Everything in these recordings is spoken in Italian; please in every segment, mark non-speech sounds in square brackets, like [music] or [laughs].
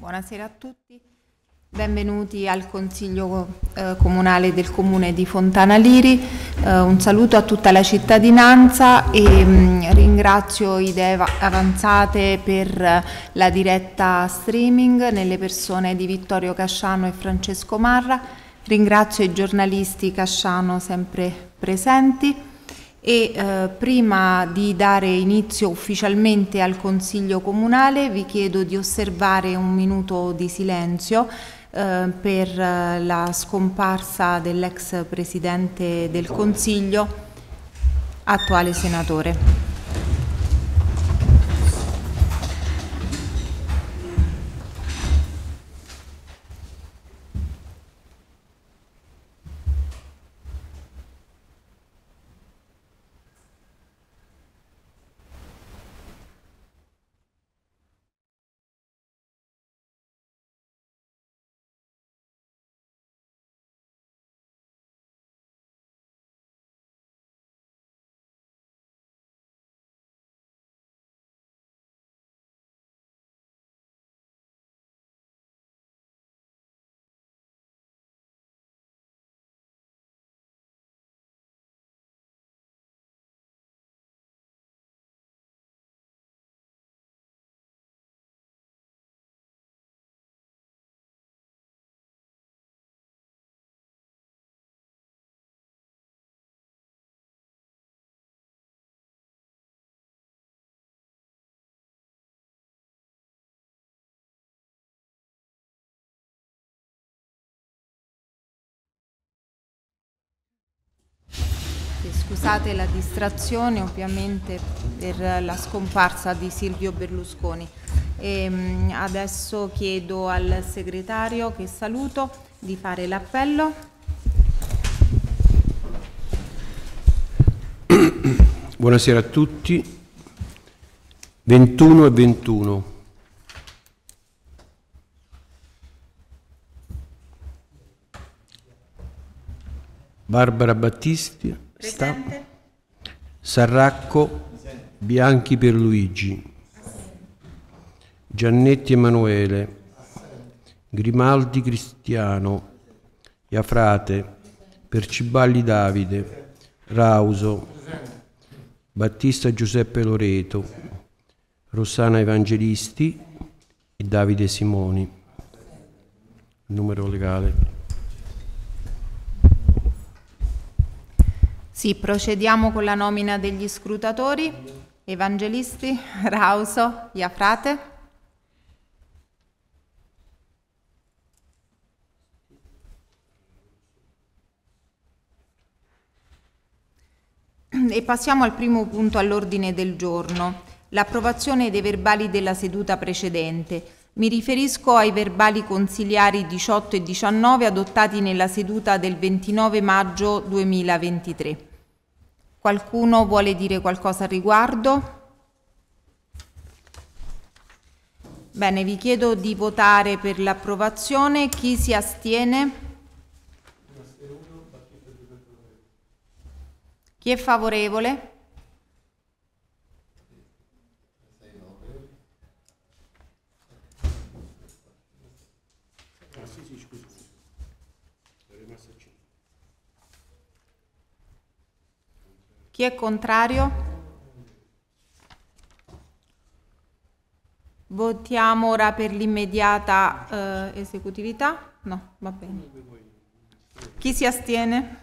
Buonasera a tutti, benvenuti al Consiglio eh, Comunale del Comune di Fontana Liri, eh, un saluto a tutta la cittadinanza e mh, mm, ringrazio idee avanzate per eh, la diretta streaming nelle persone di Vittorio Casciano e Francesco Marra, ringrazio i giornalisti Casciano sempre presenti e eh, prima di dare inizio ufficialmente al Consiglio Comunale vi chiedo di osservare un minuto di silenzio eh, per eh, la scomparsa dell'ex Presidente del Consiglio, attuale Senatore. Scusate la distrazione ovviamente per la scomparsa di Silvio Berlusconi. E ehm, adesso chiedo al segretario che saluto di fare l'appello. Buonasera a tutti. 21 e 21. Barbara Battisti. Sta... Sarracco Bianchi per Giannetti Emanuele, Grimaldi Cristiano, Iafrate, Perciballi Davide, Rauso, Battista Giuseppe Loreto, Rossana Evangelisti e Davide Simoni. Numero legale. Sì, procediamo con la nomina degli scrutatori, evangelisti, [laughs] Rauso, Iafrate. E passiamo al primo punto all'ordine del giorno, l'approvazione dei verbali della seduta precedente. Mi riferisco ai verbali consigliari 18 e 19 adottati nella seduta del 29 maggio 2023. Qualcuno vuole dire qualcosa al riguardo? Bene, vi chiedo di votare per l'approvazione. Chi si astiene? Chi è favorevole? Chi è contrario? Votiamo ora per l'immediata eh, esecutività? No, va bene. Chi si astiene?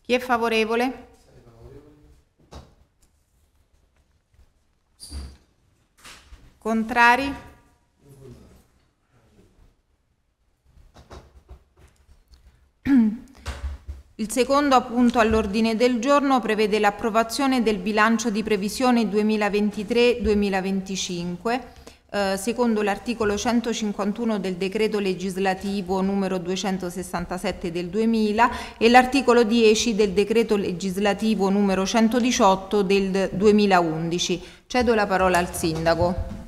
Chi è favorevole? Contrari? Il secondo appunto all'ordine del giorno prevede l'approvazione del bilancio di previsione 2023-2025 eh, secondo l'articolo 151 del decreto legislativo numero 267 del 2000 e l'articolo 10 del decreto legislativo numero 118 del 2011. Cedo la parola al Sindaco.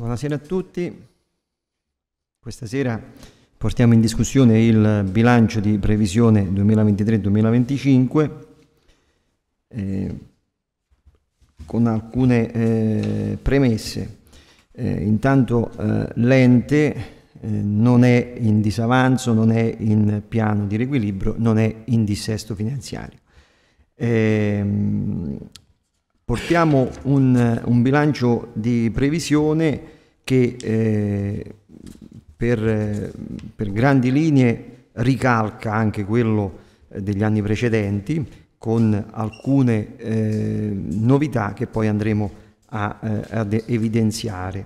Buonasera a tutti. Questa sera portiamo in discussione il bilancio di previsione 2023-2025 eh, con alcune eh, premesse. Eh, intanto eh, l'ente eh, non è in disavanzo, non è in piano di riequilibrio, non è in dissesto finanziario. Ehm, portiamo un, un bilancio di previsione che eh, per, per, grandi linee ricalca anche quello eh, degli anni precedenti con alcune eh, novità che poi andremo a, eh, ad evidenziare.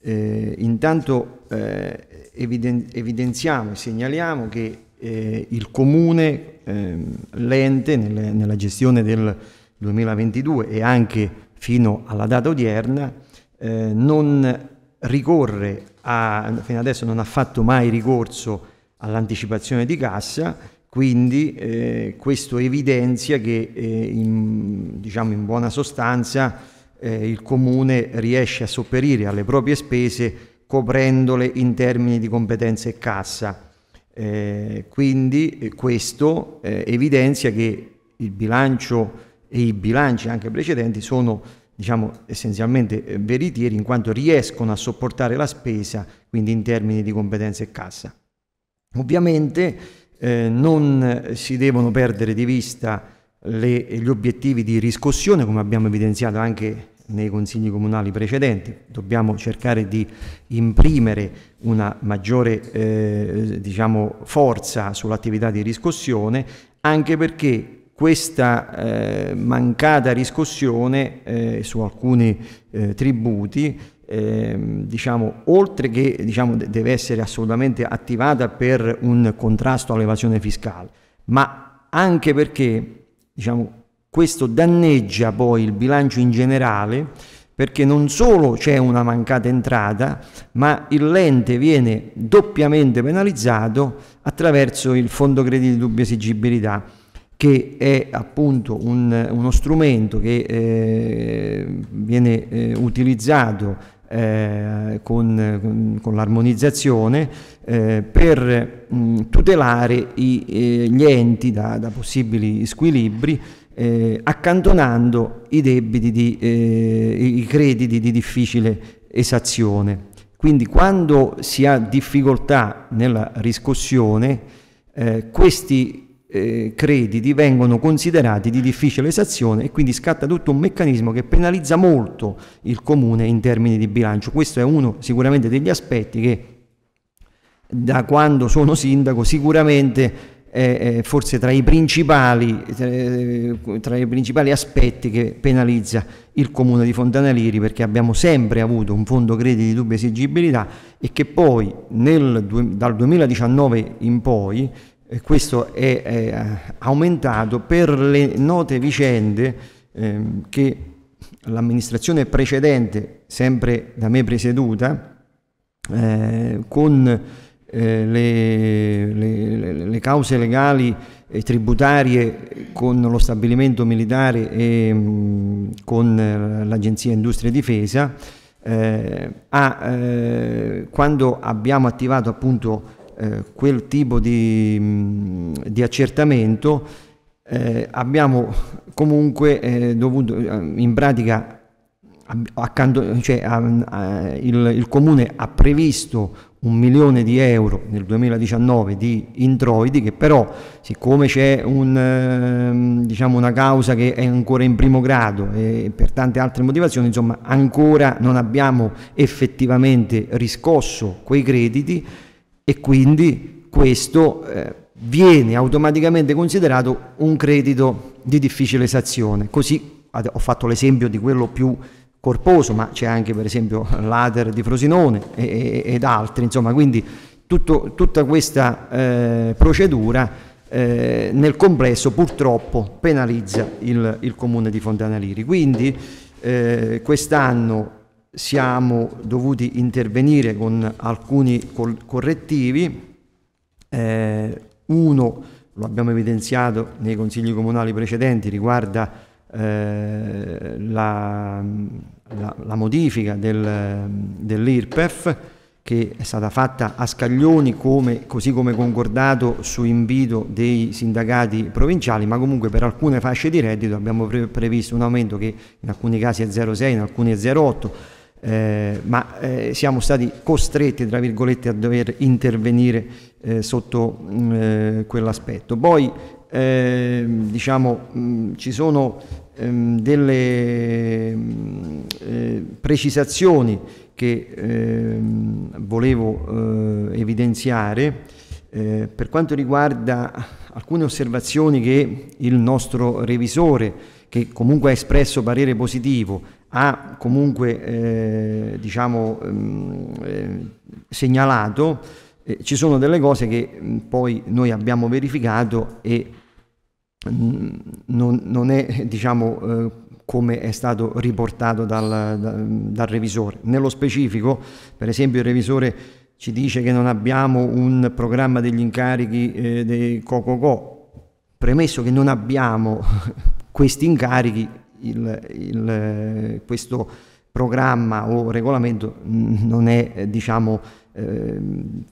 Eh, intanto eh, eviden evidenziamo e segnaliamo che eh, il comune, ehm, l'ente nelle, nella gestione del 2022 e anche fino alla data odierna, eh, non ricorre a, fino adesso non ha fatto mai ricorso all'anticipazione di cassa, quindi eh, questo evidenzia che eh, in, diciamo in buona sostanza eh, il comune riesce a sopperire alle proprie spese coprendole in termini di competenza e cassa. Eh, quindi eh, questo evidenzia che il bilancio e i bilanci anche precedenti sono diciamo, essenzialmente eh, veritieri in quanto riescono a sopportare la spesa, quindi in termini di competenza e cassa. Ovviamente eh, non si devono perdere di vista le, gli obiettivi di riscossione, come abbiamo evidenziato anche nei consigli comunali precedenti. Dobbiamo cercare di imprimere una maggiore eh, diciamo, forza sull'attività di riscossione, anche perché questa eh, mancata riscossione eh, su alcuni eh, tributi ehm, diciamo, oltre che diciamo, deve essere assolutamente attivata per un contrasto all'evasione fiscale ma anche perché diciamo, questo danneggia poi il bilancio in generale perché non solo c'è una mancata entrata, ma il lente viene doppiamente penalizzato attraverso il fondo crediti di dubbia esigibilità che è appunto un, uno strumento che eh, viene eh, utilizzato eh, con, con, l'armonizzazione eh, per mh, mm, tutelare i, eh, gli enti da, da possibili squilibri eh, accantonando i debiti, di, i crediti di difficile esazione. Quindi quando si ha difficoltà nella riscossione, questi eh, crediti vengono considerati di difficile esazione e quindi scatta tutto un meccanismo che penalizza molto il comune in termini di bilancio. Questo è uno sicuramente degli aspetti che da quando sono sindaco sicuramente è, è forse tra i, eh, tra i principali aspetti che penalizza il comune di Fontanaliri perché abbiamo sempre avuto un fondo crediti di dubbia esigibilità e che poi nel, dal 2019 in poi e questo è, è, eh, aumentato per le note vicende ehm, che l'amministrazione precedente, sempre da me presieduta, eh, con eh, le, le, le, cause legali e tributarie con lo stabilimento militare e mh, mm, con eh, l'Agenzia Industria e Difesa, eh, a, eh, quando abbiamo attivato appunto eh, quel tipo di, mm, di accertamento eh, abbiamo comunque eh, dovuto eh, in pratica accanto, cioè, a, a, il, il, comune ha previsto un milione di euro nel 2019 di introiti che però siccome c'è un, ehm, diciamo, una causa che è ancora in primo grado e per tante altre motivazioni insomma ancora non abbiamo effettivamente riscosso quei crediti e quindi questo eh, viene automaticamente considerato un credito di difficile esazione. Così ho fatto l'esempio di quello più corposo, ma c'è anche per esempio [laughs] l'Ader di Frosinone e, e, ed altri, insomma, quindi tutto, tutta questa eh, procedura eh, nel complesso purtroppo penalizza il, il comune di Fontanaliri. Quindi eh, quest'anno siamo dovuti intervenire con alcuni correttivi, eh, uno lo abbiamo evidenziato nei consigli comunali precedenti, riguarda eh, la, la, la, modifica del, dell'IRPEF che è stata fatta a scaglioni come, così come concordato su invito dei sindacati provinciali, ma comunque per alcune fasce di reddito abbiamo pre previsto un aumento che in alcuni casi è 0,6, in alcuni è 0,8 eh, ma eh, siamo stati costretti, tra virgolette, a dover intervenire eh, sotto mh, mm, eh, quell'aspetto. Poi, ehm, diciamo, mh, mm, ci sono mh, ehm, delle mm, eh, precisazioni che ehm, volevo eh, evidenziare per quanto riguarda alcune osservazioni che il nostro revisore, che comunque ha espresso parere positivo, ha comunque eh, diciamo, mm, eh, segnalato, eh, ci sono delle cose che mh, mm, poi noi abbiamo verificato e mh, mm, non, non, è [laughs] diciamo, eh, come è stato riportato dal, dal, dal revisore. Nello specifico, per esempio, il revisore ci dice che non abbiamo un programma degli incarichi eh, dei COCOCO, premesso che non abbiamo [laughs] questi incarichi, il, il, questo programma o regolamento non è eh, diciamo, eh,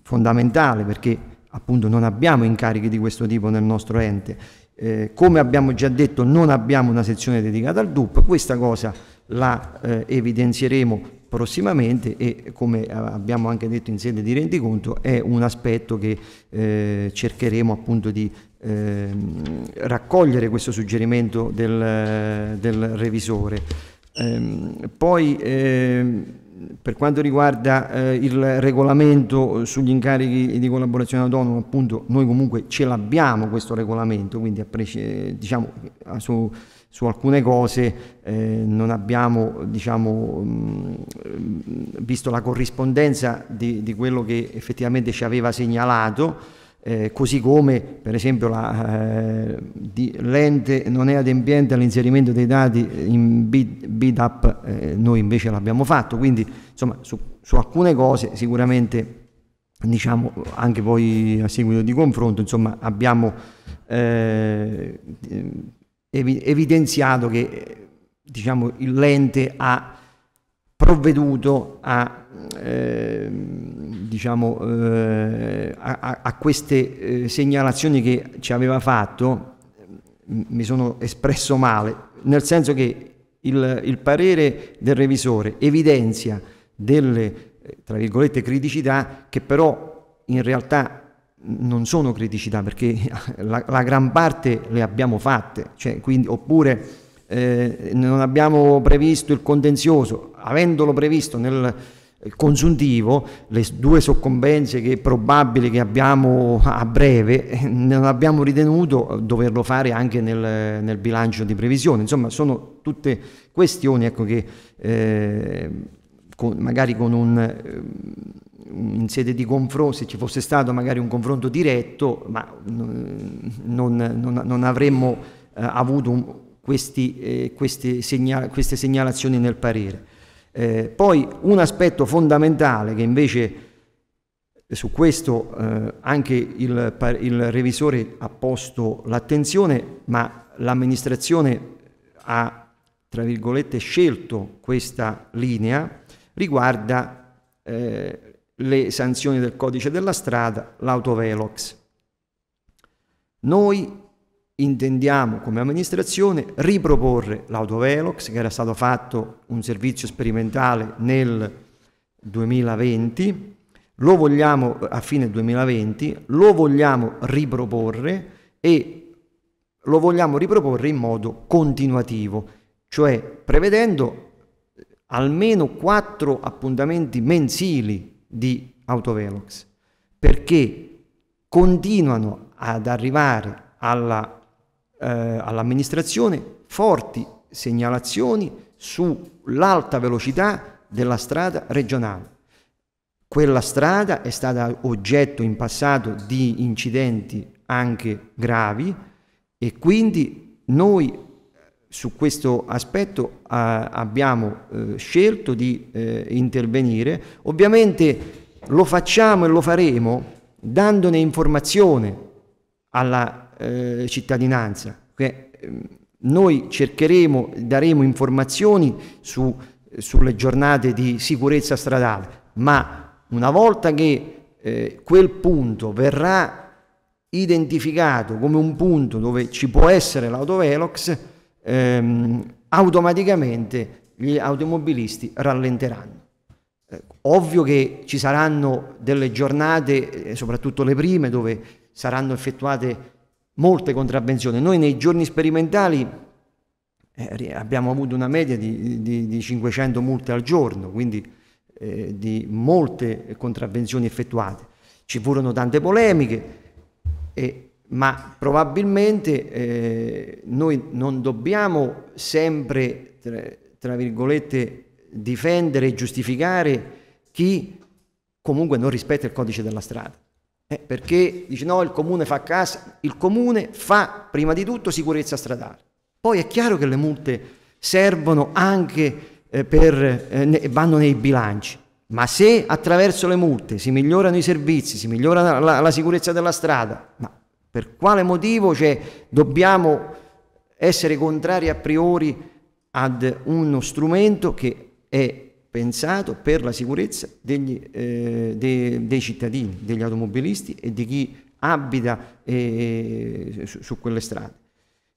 fondamentale perché appunto non abbiamo incarichi di questo tipo nel nostro ente. Eh, come abbiamo già detto non abbiamo una sezione dedicata al DUP, questa cosa la eh, evidenzieremo prossimamente e come eh, abbiamo anche detto in sede di rendiconto è un aspetto che eh, cercheremo appunto di Ehm, raccogliere questo suggerimento del, del revisore. Ehm, poi ehm, per quanto riguarda eh, il regolamento sugli incarichi di collaborazione autonoma, appunto noi comunque ce l'abbiamo questo regolamento, quindi a prece- diciamo, a su, su, alcune cose eh, non abbiamo diciamo, mh, mm, visto la corrispondenza di, di quello che effettivamente ci aveva segnalato eh, così come per esempio la, eh, l'ente non è adempiente all'inserimento dei dati in BDAP, eh, noi invece l'abbiamo fatto, quindi insomma su, su, alcune cose sicuramente diciamo anche poi a seguito di confronto insomma abbiamo eh, evi- evidenziato che diciamo l'ente ha provveduto a ehm, diciamo, eh, a, a, queste eh, segnalazioni che ci aveva fatto mi sono espresso male, nel senso che il, il parere del revisore evidenzia delle eh, tra virgolette criticità che però in realtà non sono criticità perché [laughs] la, la gran parte le abbiamo fatte, cioè, quindi, oppure eh, non abbiamo previsto il contenzioso, avendolo previsto nel, congiuntivo, le due soccombenze che è probabile che abbiamo a breve, eh, non abbiamo ritenuto doverlo fare anche nel, nel bilancio di previsione. Insomma, sono tutte questioni ecco, che eh, con, magari con un, ehm, in sede di confronto, se ci fosse stato magari un confronto diretto, ma non, non, non avremmo eh, avuto un, questi, eh, queste, segnal, queste segnalazioni nel parere. Eh, poi un aspetto fondamentale che invece eh, su questo eh, anche il, il, revisore ha posto l'attenzione, ma l'amministrazione ha, tra virgolette, scelto questa linea, riguarda eh, le sanzioni del codice della strada, l'autovelox. Noi intendiamo come amministrazione riproporre l'autovelox che era stato fatto un servizio sperimentale nel 2020, lo vogliamo a fine 2020, lo vogliamo riproporre e lo vogliamo riproporre in modo continuativo, cioè prevedendo almeno quattro appuntamenti mensili di autovelox perché continuano ad arrivare alla eh, all'amministrazione forti segnalazioni sull'alta velocità della strada regionale. Quella strada è stata oggetto in passato di incidenti anche gravi e quindi noi eh, su questo aspetto eh, abbiamo eh, scelto di eh, intervenire. Ovviamente lo facciamo e lo faremo dandone informazione alla eh, cittadinanza. Okay? Ehm, noi cercheremo, daremo informazioni su, sulle giornate di sicurezza stradale, ma una volta che eh, quel punto verrà identificato come un punto dove ci può essere l'autovelox, ehm, automaticamente gli automobilisti rallenteranno. Eh, ovvio che ci saranno delle giornate, eh, soprattutto le prime, dove saranno effettuate molte contravvenzioni. Noi nei giorni sperimentali eh, abbiamo avuto una media di, di, di, 500 multe al giorno, quindi eh, di molte contravvenzioni effettuate. Ci furono tante polemiche, eh, ma probabilmente eh, noi non dobbiamo sempre, tra, tra virgolette, difendere e giustificare chi comunque non rispetta il codice della strada eh, perché dice no, il comune fa casa, il comune fa prima di tutto sicurezza stradale. Poi è chiaro che le multe servono anche eh, per, eh, vanno nei bilanci, ma se attraverso le multe si migliorano i servizi, si migliora la, la sicurezza della strada, ma per quale motivo cioè, dobbiamo essere contrari a priori ad uno strumento che è pensato per la sicurezza degli, eh, de, dei cittadini, degli automobilisti e di chi abita eh, su, su, quelle strade.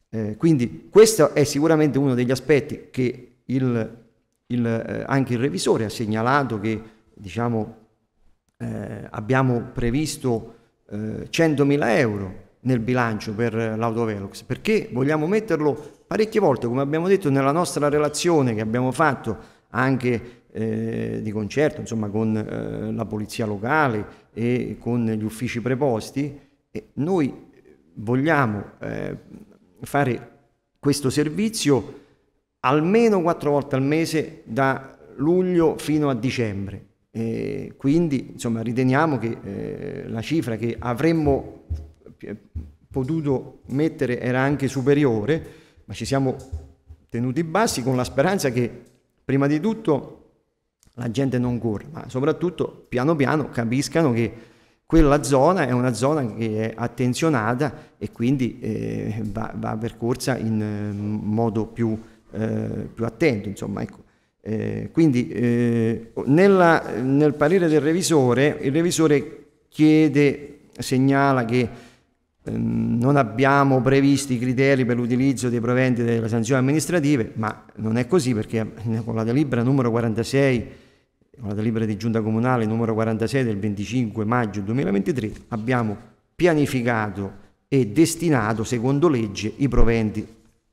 Eh, quindi questo è sicuramente uno degli aspetti che il, il, eh, anche il revisore ha segnalato che diciamo, eh, abbiamo previsto 100.000 eh, euro nel bilancio per l'autovelox perché vogliamo metterlo parecchie volte come abbiamo detto nella nostra relazione che abbiamo fatto anche eh, di concerto, insomma con eh, la polizia locale e con gli uffici preposti, e noi vogliamo eh, fare questo servizio almeno quattro volte al mese da luglio fino a dicembre. E quindi insomma, riteniamo che eh, la cifra che avremmo eh, potuto mettere era anche superiore, ma ci siamo tenuti bassi con la speranza che prima di tutto la gente non corre, ma soprattutto piano piano capiscano che quella zona è una zona che è attenzionata e quindi eh, va, va, percorsa in eh, modo più, eh, più, attento. Insomma, ecco. Eh, quindi eh, nella, nel parere del revisore, il revisore chiede, segnala che ehm, non abbiamo previsti i criteri per l'utilizzo dei proventi delle sanzioni amministrative, ma non è così perché con la delibera numero 46 con la delibera di giunta comunale numero 46 del 25 maggio 2023, abbiamo pianificato e destinato secondo legge i proventi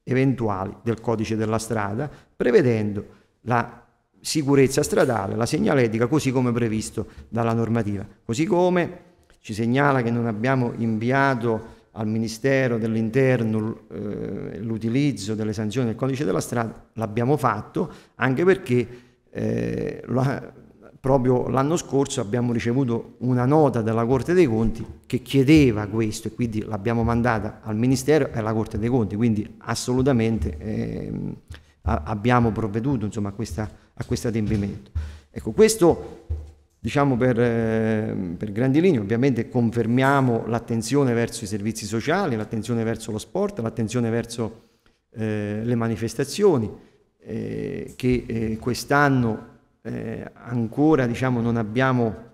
eventuali del codice della strada, prevedendo la sicurezza stradale, la segnaletica, così come previsto dalla normativa. Così come ci segnala che non abbiamo inviato al Ministero dell'Interno eh, l'utilizzo delle sanzioni del codice della strada, l'abbiamo fatto anche perché eh, la, proprio l'anno scorso abbiamo ricevuto una nota dalla Corte dei Conti che chiedeva questo e quindi l'abbiamo mandata al Ministero e alla Corte dei Conti, quindi assolutamente eh, abbiamo provveduto insomma, a, questa, a questo adempimento. Ecco, questo diciamo per, eh, per, grandi linee, ovviamente confermiamo l'attenzione verso i servizi sociali, l'attenzione verso lo sport, l'attenzione verso eh, le manifestazioni eh, che eh, quest'anno eh, ancora diciamo, non abbiamo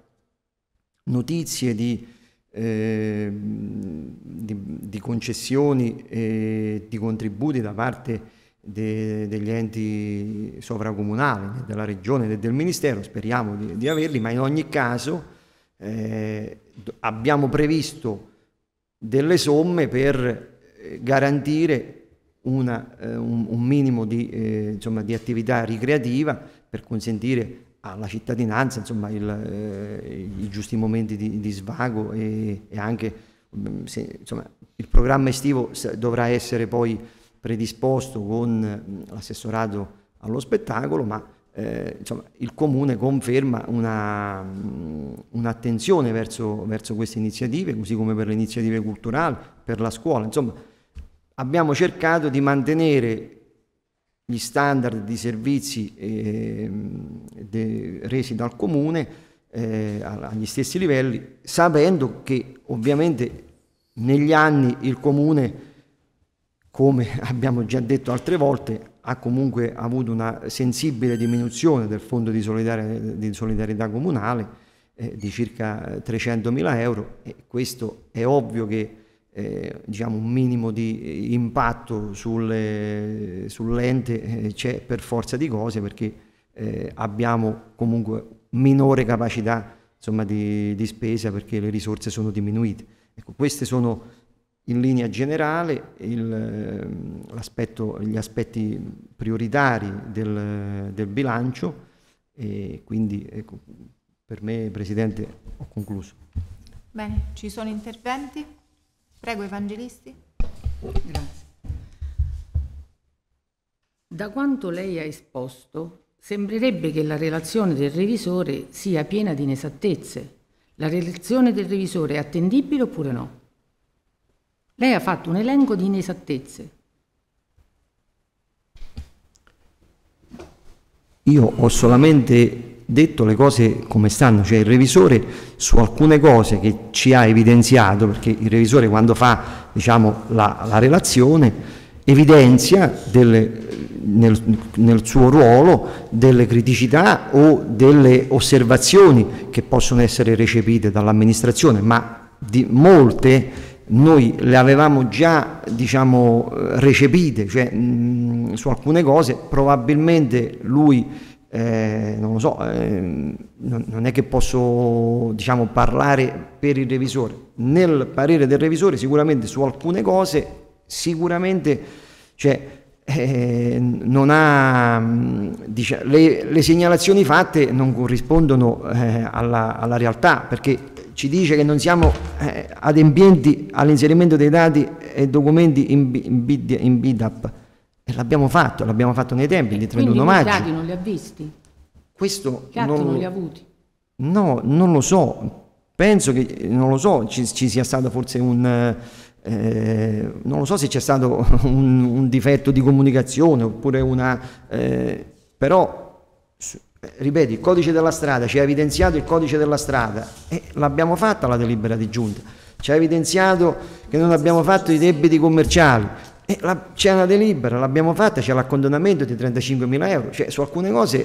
notizie di, ehm, di, di concessioni e di contributi da parte de, degli enti sovracomunali, della regione e del ministero, speriamo di, di, averli, ma in ogni caso eh, abbiamo previsto delle somme per eh, garantire una, eh, un, un, minimo di, eh, insomma, di, attività ricreativa per consentire alla cittadinanza insomma, il, eh, i giusti momenti di, di svago e, e anche mm, se, insomma, il programma estivo dovrà essere poi predisposto con mm, l'assessorato allo spettacolo, ma eh, il comune conferma una, mm, un'attenzione verso, verso queste iniziative, così come per le iniziative culturali, per la scuola. Insomma, abbiamo cercato di mantenere gli standard di servizi eh, de, resi dal comune eh, agli stessi livelli, sapendo che ovviamente negli anni il comune, come [laughs] abbiamo già detto altre volte, ha comunque avuto una sensibile diminuzione del fondo di solidarietà, di solidarietà comunale eh, di circa 300 mila euro e questo è ovvio che eh, diciamo un minimo di impatto sulle, sull'ente eh, c'è per forza di cose perché eh, abbiamo comunque minore capacità insomma, di, di, spesa perché le risorse sono diminuite. Ecco, queste sono in linea generale il, ehm, gli aspetti prioritari del, del bilancio e quindi ecco, per me Presidente ho concluso. Bene, ci sono interventi? Prego, evangelisti. Grazie. Da quanto lei ha esposto, sembrerebbe che la relazione del revisore sia piena di inesattezze. La relazione del revisore è attendibile oppure no? Lei ha fatto un elenco di inesattezze. Io ho solamente detto le cose come stanno, cioè il revisore su alcune cose che ci ha evidenziato, perché il revisore quando fa diciamo, la, la relazione evidenzia delle, nel, nel, suo ruolo delle criticità o delle osservazioni che possono essere recepite dall'amministrazione, ma di molte noi le avevamo già diciamo, recepite, cioè mh, su alcune cose probabilmente lui eh, non lo so, eh, non, è che posso diciamo, parlare per il revisore. Nel parere del revisore sicuramente su alcune cose, sicuramente cioè, eh, ha, diciamo, le, le, segnalazioni fatte non corrispondono eh, alla, alla, realtà perché ci dice che non siamo eh, adempienti all'inserimento dei dati e documenti in, in, in BIDAP e l'abbiamo fatto, l'abbiamo fatto nei tempi, il 31 maggio. I dati non li ha visti? Questo I non, non li ha avuti? No, non lo so. Penso che, non lo so, ci, ci sia stato forse un... Eh, non lo so se c'è stato [laughs] un, un, difetto di comunicazione oppure una... Eh, però, eh, ripeto, il codice della strada ci ha evidenziato il codice della strada e l'abbiamo fatta la delibera di giunta. Ci ha evidenziato che non abbiamo fatto i debiti commerciali, eh, la, c'è una delibera, l'abbiamo fatta, c'è l'accondonamento di 35.000 euro, cioè, su alcune cose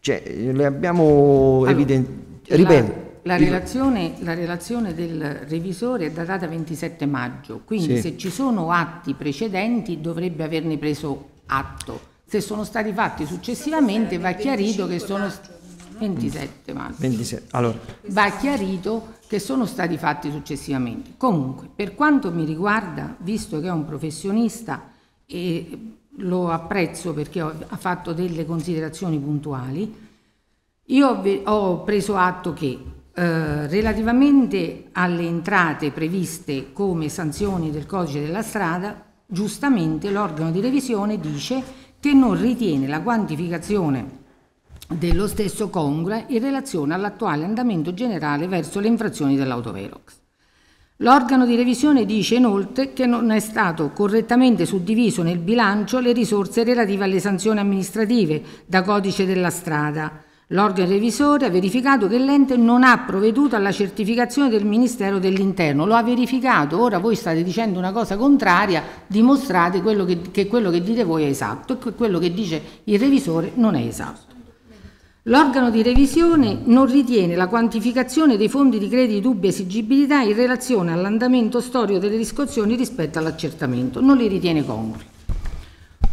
cioè, le abbiamo ah, evidenziate. ripeto. La, relazione, la relazione, del revisore è datata 27 maggio, quindi sì. se ci sono atti precedenti dovrebbe averne preso atto. Se sono stati fatti successivamente va chiarito che sono stati 27 maggio. 27. Allora. Va chiarito che sono stati fatti successivamente. Comunque, per quanto mi riguarda, visto che è un professionista e lo apprezzo perché ha fatto delle considerazioni puntuali, io ho preso atto che eh, relativamente alle entrate previste come sanzioni del codice della strada, giustamente l'organo di revisione dice che non ritiene la quantificazione dello stesso congrue in relazione all'attuale andamento generale verso le infrazioni dell'autovelox. L'organo di revisione dice inoltre che non è stato correttamente suddiviso nel bilancio le risorse relative alle sanzioni amministrative da codice della strada. L'organo revisore ha verificato che l'ente non ha provveduto alla certificazione del Ministero dell'Interno, lo ha verificato, ora voi state dicendo una cosa contraria, dimostrate quello che, che quello che dite voi è esatto e quello che dice il revisore non è esatto. L'organo di revisione non ritiene la quantificazione dei fondi di credito di dubbia esigibilità in relazione all'andamento storico delle riscossioni rispetto all'accertamento, non li ritiene congrui.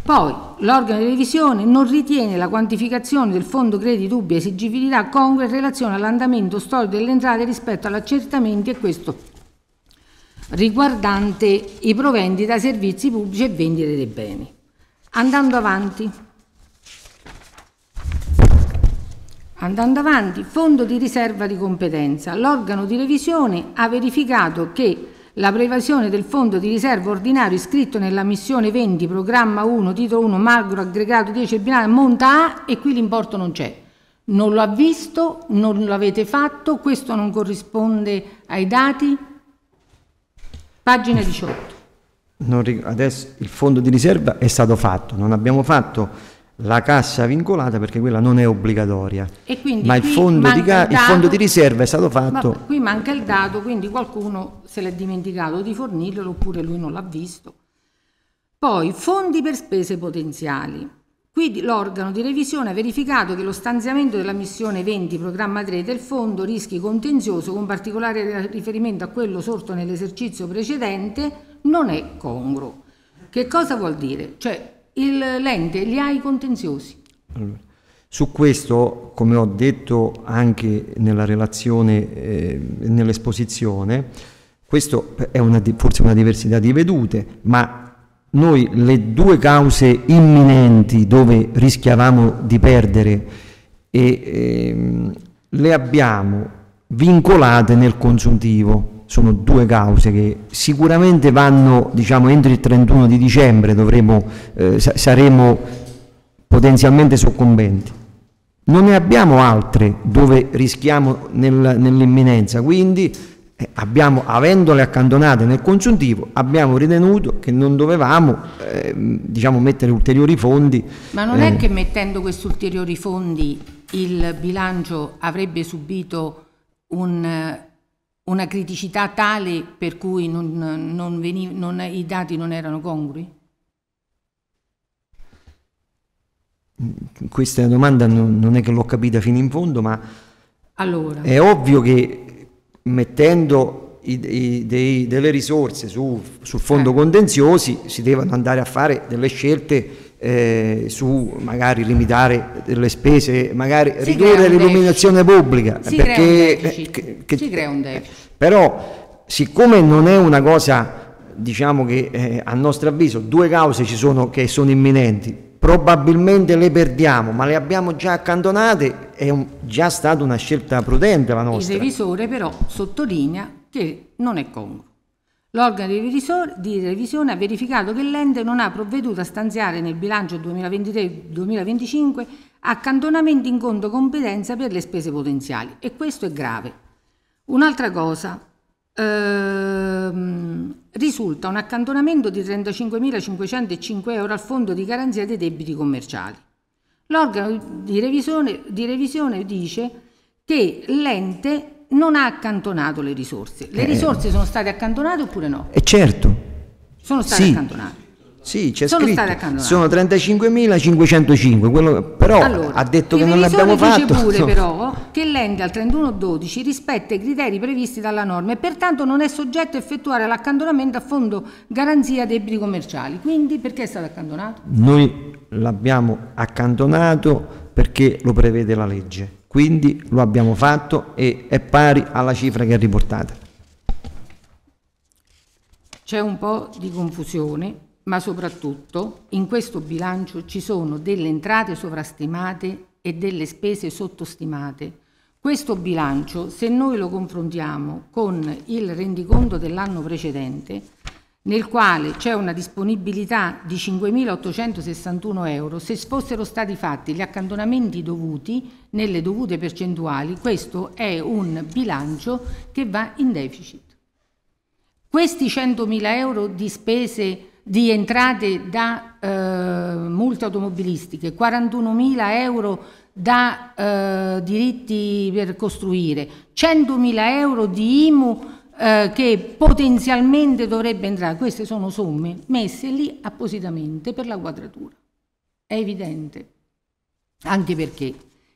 Poi l'organo di revisione non ritiene la quantificazione del fondo credito di dubbia esigibilità congrua in relazione all'andamento storico delle entrate rispetto all'accertamento e questo riguardante i proventi da servizi pubblici e vendite dei beni. Andando avanti, Andando avanti, Fondo di riserva di competenza. L'organo di revisione ha verificato che la previsione del fondo di riserva ordinario iscritto nella missione 20, programma 1, titolo 1, magro aggregato 10 binario, monta A e qui l'importo non c'è. Non lo ha visto, non l'avete fatto, questo non corrisponde ai dati. Pagina 18. Non, adesso il fondo di riserva è stato fatto, non abbiamo fatto la cassa vincolata perché quella non è obbligatoria. ma il fondo, di ca- il, dato, il fondo, di riserva è stato fatto. Ma qui manca il dato, quindi qualcuno se l'è dimenticato di fornirlo oppure lui non l'ha visto. Poi fondi per spese potenziali. Qui l'organo di revisione ha verificato che lo stanziamento della missione 20 programma 3 del fondo rischi contenzioso con particolare riferimento a quello sorto nell'esercizio precedente non è congruo. Che cosa vuol dire? Cioè l'ente, li ha i contenziosi. Allora, su questo, come ho detto anche nella relazione, eh, nell'esposizione, questo è una, forse una diversità di vedute, ma noi le due cause imminenti dove rischiavamo di perdere e, eh, le abbiamo vincolate nel consuntivo sono due cause che sicuramente vanno, diciamo, entro il 31 di dicembre dovremo, eh, saremo potenzialmente soccombenti. Non ne abbiamo altre dove rischiamo nel, nell'imminenza, quindi eh, abbiamo, avendole accantonate nel consuntivo abbiamo ritenuto che non dovevamo eh, diciamo mettere ulteriori fondi. Ma non è eh. che mettendo questi ulteriori fondi il bilancio avrebbe subito un una criticità tale per cui non, non veniv- non, i dati non erano congrui? Questa domanda non, è che l'ho capita fino in fondo, ma allora. è ovvio che mettendo i, i, dei, delle risorse su, sul fondo eh. contenziosi si devono andare a fare delle scelte eh, su magari limitare le spese, magari si ridurre l'illuminazione pubblica. Si perché, crea eh, che, che, si crea un deficit. Però, siccome non è una cosa diciamo che eh, a nostro avviso due cause ci sono che sono imminenti, probabilmente le perdiamo, ma le abbiamo già accantonate, è un, già stata una scelta prudente la nostra. Il revisore però sottolinea che non è congruo. L'organo di revisione ha verificato che l'ente non ha provveduto a stanziare nel bilancio 2023-2025 accantonamenti in conto competenza per le spese potenziali e questo è grave. Un'altra cosa, ehm, risulta un accantonamento di 35.505 euro al fondo di garanzia dei debiti commerciali. L'organo di revisione, di revisione dice che l'ente non ha accantonato le risorse. Le eh, risorse sono state accantonate oppure no? E eh, certo. Sono state sì. accantonate. Sì, c'è sono scritto. Sono 35.505, quello, però allora, ha detto che non l'abbiamo fatto. dice pure no. [laughs] però che l'ente al 31-12 rispetta i criteri previsti dalla norma e pertanto non è soggetto a effettuare l'accantonamento a fondo garanzia debiti commerciali. Quindi perché è stato accantonato? Noi l'abbiamo accantonato perché lo prevede la legge. Quindi lo abbiamo fatto e è pari alla cifra che è riportata. C'è un po' di confusione, ma soprattutto in questo bilancio ci sono delle entrate sovrastimate e delle spese sottostimate. Questo bilancio, se noi lo confrontiamo con il rendiconto dell'anno precedente, nel quale c'è una disponibilità di 5.861 euro se fossero stati fatti gli accantonamenti dovuti nelle dovute percentuali, questo è un bilancio che va in deficit. Questi 100.000 euro di spese di entrate da eh, multe automobilistiche, 41.000 euro da eh, diritti per costruire, 100.000 euro di IMU eh, che potenzialmente dovrebbe entrare, queste sono somme messe lì appositamente per la quadratura. È evidente, anche perché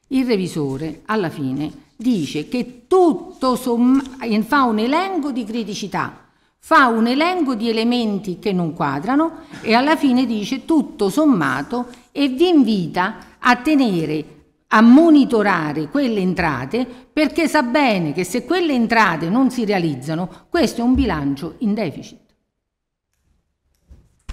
il revisore alla fine dice che tutto fa un elenco di criticità, fa un elenco di elementi che non quadrano e alla fine dice tutto sommato e vi invita a tenere a monitorare quelle entrate perché sa bene che se quelle entrate non si realizzano, questo è un bilancio in deficit.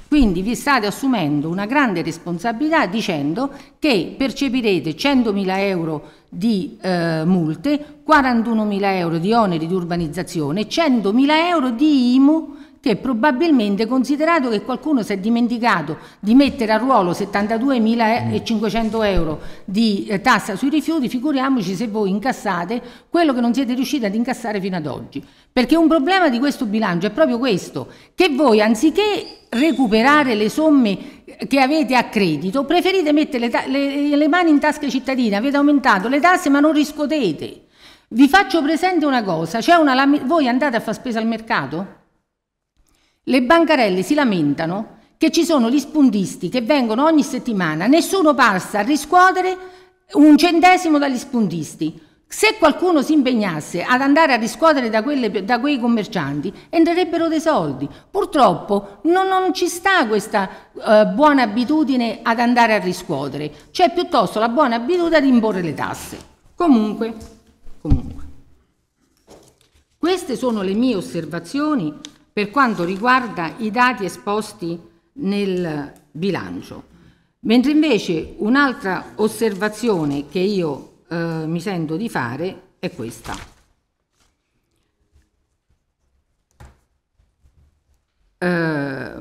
Quindi vi state assumendo una grande responsabilità dicendo che percepirete 100.000 euro di eh, multe, 41.000 euro di oneri di urbanizzazione, 100.000 euro di IMU che probabilmente, considerato che qualcuno si è dimenticato di mettere a ruolo 72.500 euro di eh, tassa sui rifiuti, figuriamoci se voi incassate quello che non siete riusciti ad incassare fino ad oggi. Perché un problema di questo bilancio è proprio questo, che voi anziché recuperare le somme eh, che avete a credito, preferite mettere le, le, le mani in tasca ai cittadini, avete aumentato le tasse ma non riscuotete. Vi faccio presente una cosa, cioè una, voi andate a fare spesa al mercato? Le bancarelle si lamentano che ci sono gli spuntisti che vengono ogni settimana, nessuno passa a riscuotere un centesimo dagli spuntisti. Se qualcuno si impegnasse ad andare a riscuotere da, quelle, da quei commercianti, entrerebbero dei soldi. Purtroppo non, non ci sta questa eh, buona abitudine ad andare a riscuotere, c'è piuttosto la buona abitudine di imporre le tasse. Comunque, comunque, queste sono le mie osservazioni per quanto riguarda i dati esposti nel bilancio. Mentre invece un'altra osservazione che io eh, mi sento di fare è questa. Eh,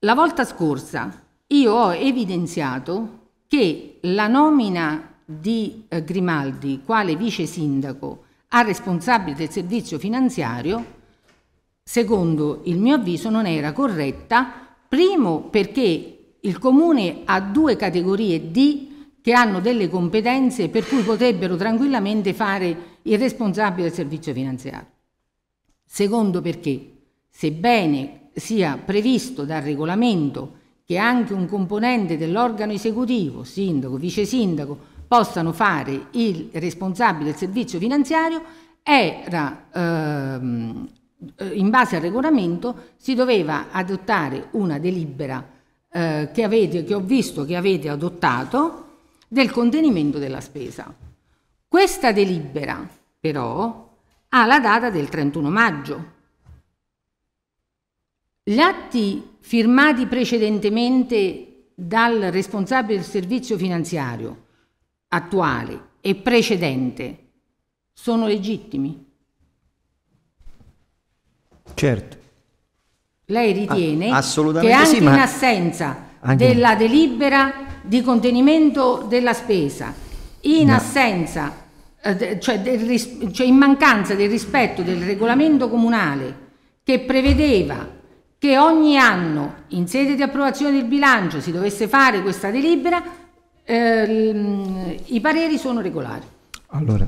la volta scorsa io ho evidenziato che la nomina di eh, Grimaldi quale vice sindaco a responsabile del servizio finanziario secondo il mio avviso, non era corretta, primo perché il Comune ha due categorie di che hanno delle competenze per cui potrebbero tranquillamente fare il responsabile del servizio finanziario. Secondo perché, sebbene sia previsto dal regolamento che anche un componente dell'organo esecutivo, sindaco, vice sindaco, possano fare il responsabile del servizio finanziario, era ehm, eh, in base al regolamento si doveva adottare una delibera eh, che, avete, che ho visto che avete adottato del contenimento della spesa. Questa delibera però ha la data del 31 maggio. Gli atti firmati precedentemente dal responsabile del servizio finanziario attuale e precedente sono legittimi? Certo. Lei ritiene ah, che anche sì, in assenza anche... della delibera di contenimento della spesa, in no. assenza, eh, cioè, ris- cioè in mancanza del rispetto del regolamento comunale che prevedeva che ogni anno in sede di approvazione del bilancio si dovesse fare questa delibera, eh, i pareri sono regolari. Allora,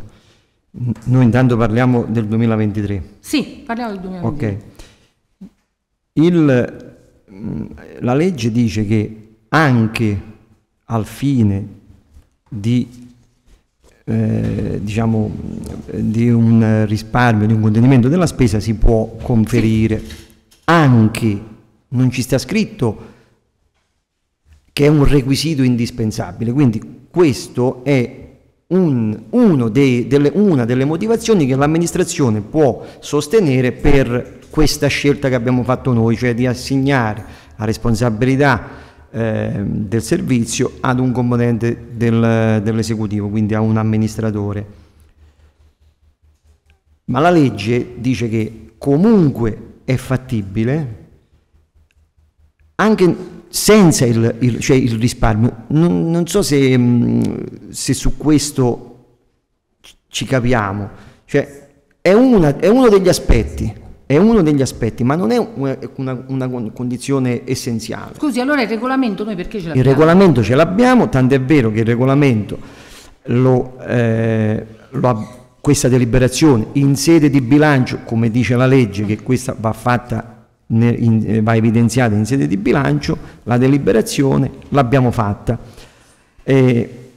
noi intanto parliamo del 2023. Sì, parliamo del 2023. Ok. Il, mm, la legge dice che anche al fine di eh, diciamo, di un risparmio, di un contenimento della spesa si può conferire anche, non ci sta scritto, che è un requisito indispensabile. Quindi questo è un, dei, delle, una delle motivazioni che l'amministrazione può sostenere per questa scelta che abbiamo fatto noi, cioè di assegnare la responsabilità eh, del servizio ad un componente del, dell'esecutivo, quindi a un amministratore. Ma la legge dice che comunque è fattibile, anche senza il, il, cioè il risparmio. Non, non, so se, mm, se su questo ci capiamo. Cioè, è, una, è, uno degli aspetti, è uno degli aspetti, ma non è una, una, una condizione essenziale. Scusi, allora il regolamento noi perché ce l'abbiamo? Il regolamento ce l'abbiamo, tant'è vero che il regolamento lo, eh, lo, questa deliberazione in sede di bilancio, come dice la legge, che questa va fatta eh, va evidenziata in sede di bilancio, la deliberazione l'abbiamo fatta. E,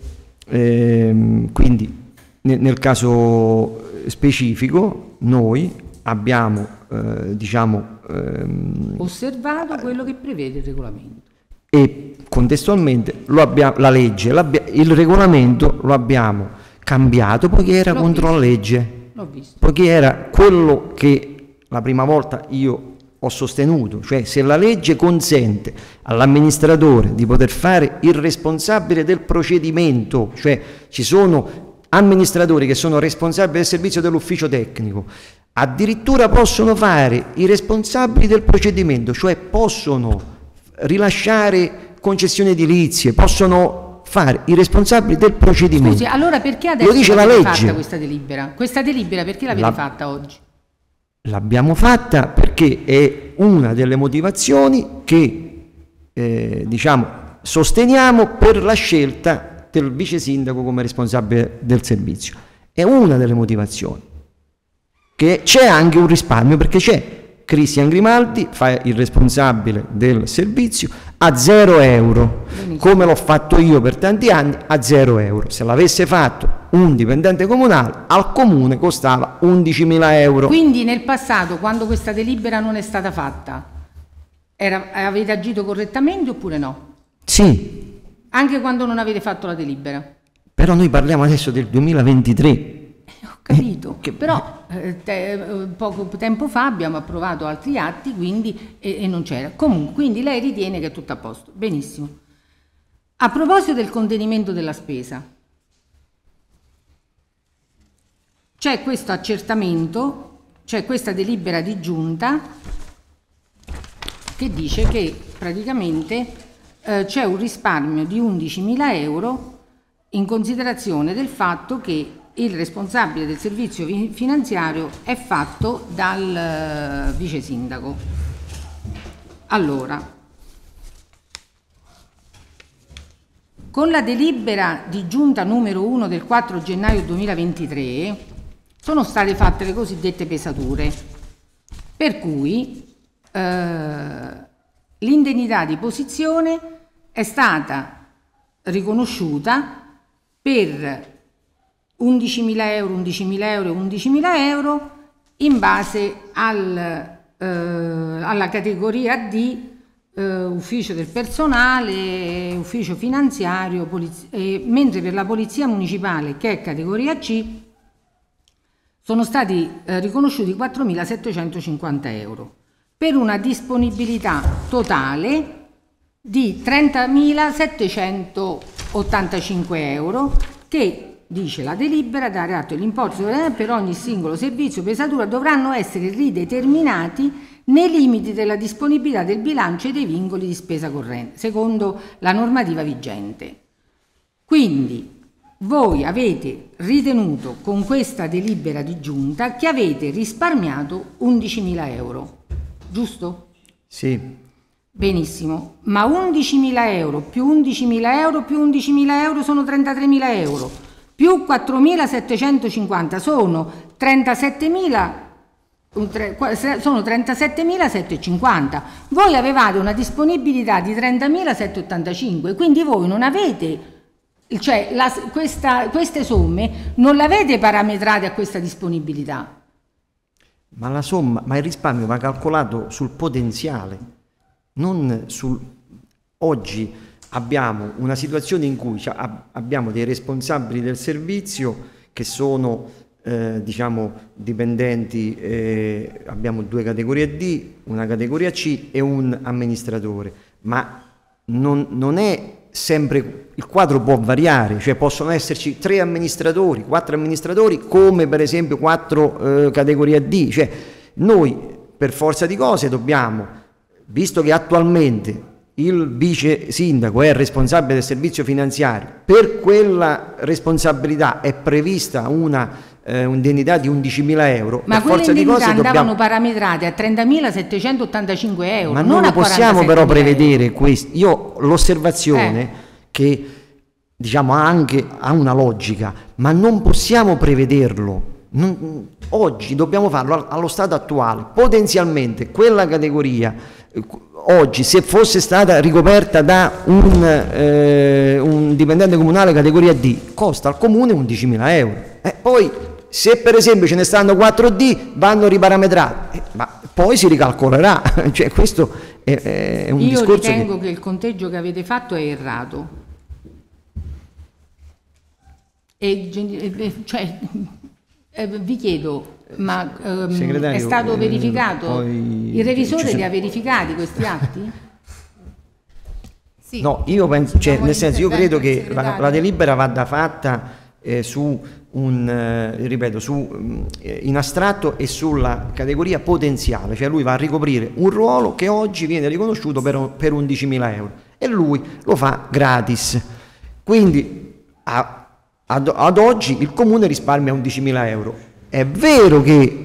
e, ehm, quindi nel caso specifico noi abbiamo eh, diciamo, ehm, osservato quello che prevede il regolamento e contestualmente abbiamo, la legge, il regolamento lo abbiamo cambiato poiché era contro visto. la legge, poiché era quello che la prima volta io ho sostenuto, cioè se la legge consente all'amministratore di poter fare il responsabile del procedimento, cioè ci sono amministratori che sono responsabili del servizio dell'ufficio tecnico, addirittura possono fare i responsabili del procedimento, cioè possono rilasciare concessioni edilizie, possono fare i responsabili del procedimento. Scusi, allora perché adesso Lo dice la legge. fatta questa delibera? Questa delibera perché l'avete la... fatta oggi? L'abbiamo fatta perché è una delle motivazioni che eh, diciamo, sosteniamo per la scelta del vice sindaco come responsabile del servizio. È una delle motivazioni. Che c'è anche un risparmio perché c'è Cristian Grimaldi, fa il responsabile del servizio, a 0 euro, come l'ho fatto io per tanti anni, a 0 euro. Se l'avesse fatto un dipendente comunale, al comune costava 11.000 euro. Quindi nel passato, quando questa delibera non è stata fatta, era, avete agito correttamente oppure no? Sì. Anche quando non avete fatto la delibera? Però noi parliamo adesso del 2023. Eh, ho capito, eh, che... però eh, te, eh, poco tempo fa abbiamo approvato altri atti quindi, e, e non c'era. Comunque, quindi lei ritiene che è tutto a posto. Benissimo. A proposito del contenimento della spesa, c'è questo accertamento, c'è questa delibera di giunta che dice che praticamente eh, c'è un risparmio di 11.000 euro in considerazione del fatto che il responsabile del servizio finanziario è fatto dal eh, vice sindaco. Allora, con la delibera di giunta numero 1 del 4 gennaio 2023 sono state fatte le cosiddette pesature, per cui eh, l'indennità di posizione è stata riconosciuta per 11.000 euro, 11.000 euro, 11.000 euro in base al, eh, alla categoria D, eh, ufficio del personale, ufficio finanziario, eh, mentre per la polizia municipale, che è categoria C, sono stati eh, riconosciuti 4.750 euro per una disponibilità totale di 30.785 euro che dice la delibera, dare atto l'importo per ogni singolo servizio pesatura dovranno essere rideterminati nei limiti della disponibilità del bilancio e dei vincoli di spesa corrente, secondo la normativa vigente. Quindi voi avete ritenuto con questa delibera di giunta che avete risparmiato 11.000 euro, giusto? Sì. Benissimo, ma 11.000 euro più 11.000 euro più 11.000 euro sono 33.000 euro più 4.750 sono 37.000 sono 37.750 voi avevate una disponibilità di 30.785 quindi voi non avete cioè la, questa, queste somme non le avete parametrate a questa disponibilità ma la somma ma il risparmio va calcolato sul potenziale non sul oggi abbiamo una situazione in cui abbiamo dei responsabili del servizio che sono eh, diciamo dipendenti, eh, abbiamo due categorie D, una categoria C e un amministratore, ma non, non è sempre il quadro può variare, cioè possono esserci tre amministratori, quattro amministratori come per esempio quattro eh, categorie D, cioè noi per forza di cose dobbiamo, visto che attualmente il vice sindaco è responsabile del servizio finanziario, per quella responsabilità è prevista una eh, un'indennità di 11.000 euro. Ma quelle indennità andavano dobbiamo... parametrate a 30.785 euro. Ma non, non possiamo però prevedere questo. Io l'osservazione eh. che diciamo anche ha una logica, ma non possiamo prevederlo. Non... oggi dobbiamo farlo allo stato attuale. Potenzialmente quella categoria oggi se fosse stata ricoperta da un, eh, un dipendente comunale categoria D costa al comune 11.000 euro eh, poi se per esempio ce ne stanno 4D vanno riparametrati eh, ma poi si ricalcolerà [laughs] cioè questo è, è un io discorso io ritengo che... che il conteggio che avete fatto è errato e, cioè, [laughs] eh, vi chiedo ma ehm, è stato eh, verificato? il revisore li ha verificati questi atti? Sì. No, io penso, cioè, nel senso, io credo che la, la delibera vada fatta eh, su un, eh, ripeto, su, eh, in astratto e sulla categoria potenziale, cioè lui va a ricoprire un ruolo che oggi viene riconosciuto per, per 11.000 euro e lui lo fa gratis. Quindi a, ad, ad oggi il comune risparmia 11.000 euro, è vero che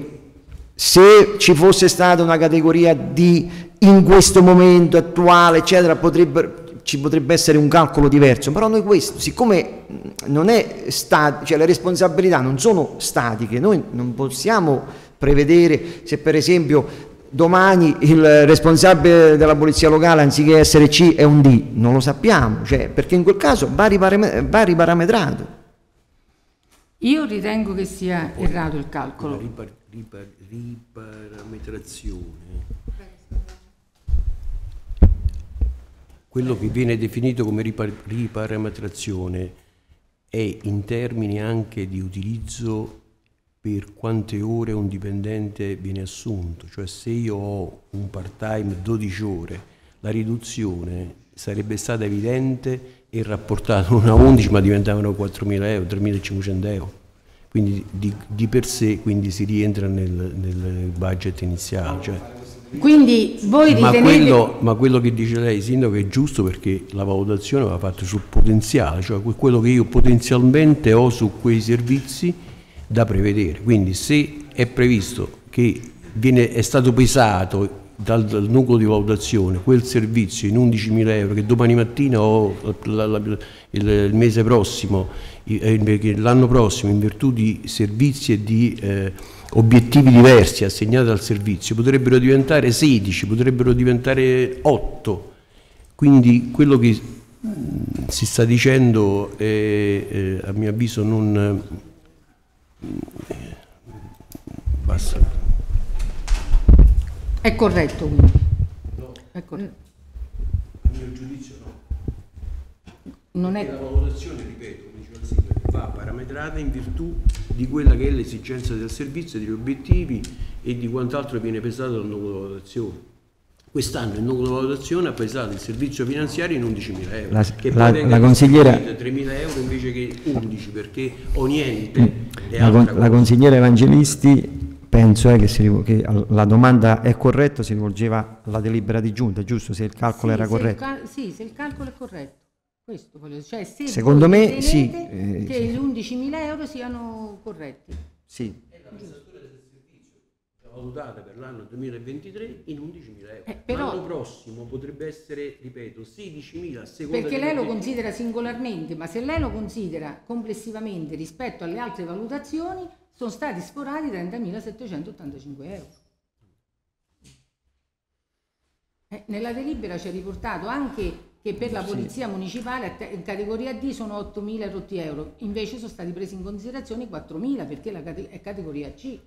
se ci fosse stata una categoria di in questo momento attuale, eccetera, potrebbe, ci potrebbe essere un calcolo diverso, però noi questo, siccome non è stat- cioè le responsabilità non sono statiche, noi non possiamo prevedere se per esempio domani il responsabile della polizia locale anziché essere C è un D, non lo sappiamo, cioè, perché in quel caso va riparametrato. Io ritengo che sia Poi errato il calcolo. Ripar ripar riparametrazione. Quello che viene definito come ripar riparametrazione è in termini anche di utilizzo per quante ore un dipendente viene assunto, cioè se io ho un part time 12 ore, la riduzione sarebbe stata evidente e rapportato una 11 ma diventavano 4.000 euro, 3.500 euro. Quindi di, di per sé quindi si rientra nel, nel budget iniziale. Cioè. Quindi voi ritenete... Ma quello, ma quello che dice lei, Sindaco, è giusto perché la valutazione va fatta sul potenziale, cioè quello che io potenzialmente ho su quei servizi da prevedere. Quindi se è previsto che viene, è stato pesato dal, dal, nucleo di valutazione quel servizio in 11.000 euro che domani mattina o la, la, il, il, mese prossimo, eh, l'anno prossimo, in virtù di servizi e di eh, obiettivi diversi assegnati al servizio, potrebbero diventare 16, potrebbero diventare 8. Quindi quello che mm, si sta dicendo è, eh, a mio avviso non... Eh, basta. È corretto quindi? No. È corretto. A mio giudizio no. Non è... La valutazione, ripeto, come diceva il va parametrata in virtù di quella che è l'esigenza del servizio, degli obiettivi e di quant'altro viene pesato dal nuovo valutazione. Quest'anno il nuovo valutazione ha pesato il servizio finanziario in 11.000 euro. La, che la, la consigliera... 3.000 euro invece che 11 perché o niente. Eh, la, la consigliera Evangelisti penso eh, che, si, che, la domanda è corretta, si rivolgeva alla delibera di giunta, giusto? Se il calcolo sì, era corretto. Cal sì, se il calcolo è corretto. Questo volevo cioè, se Secondo me sì. Eh, che sì. gli 11.000 euro siano corretti. Sì. E la prestazione del servizio valutata per l'anno 2023 in 11.000 euro. Eh, l'anno prossimo potrebbe essere, ripeto, 16.000 secondo Perché lei lo considera singolarmente, ma se lei lo considera complessivamente rispetto alle altre valutazioni, sono stati sforati 30.785 euro. Eh, nella delibera c'è riportato anche che per la polizia municipale in categoria D sono 8.000 rotti euro, invece sono stati presi in considerazione 4.000 perché la cate è categoria C.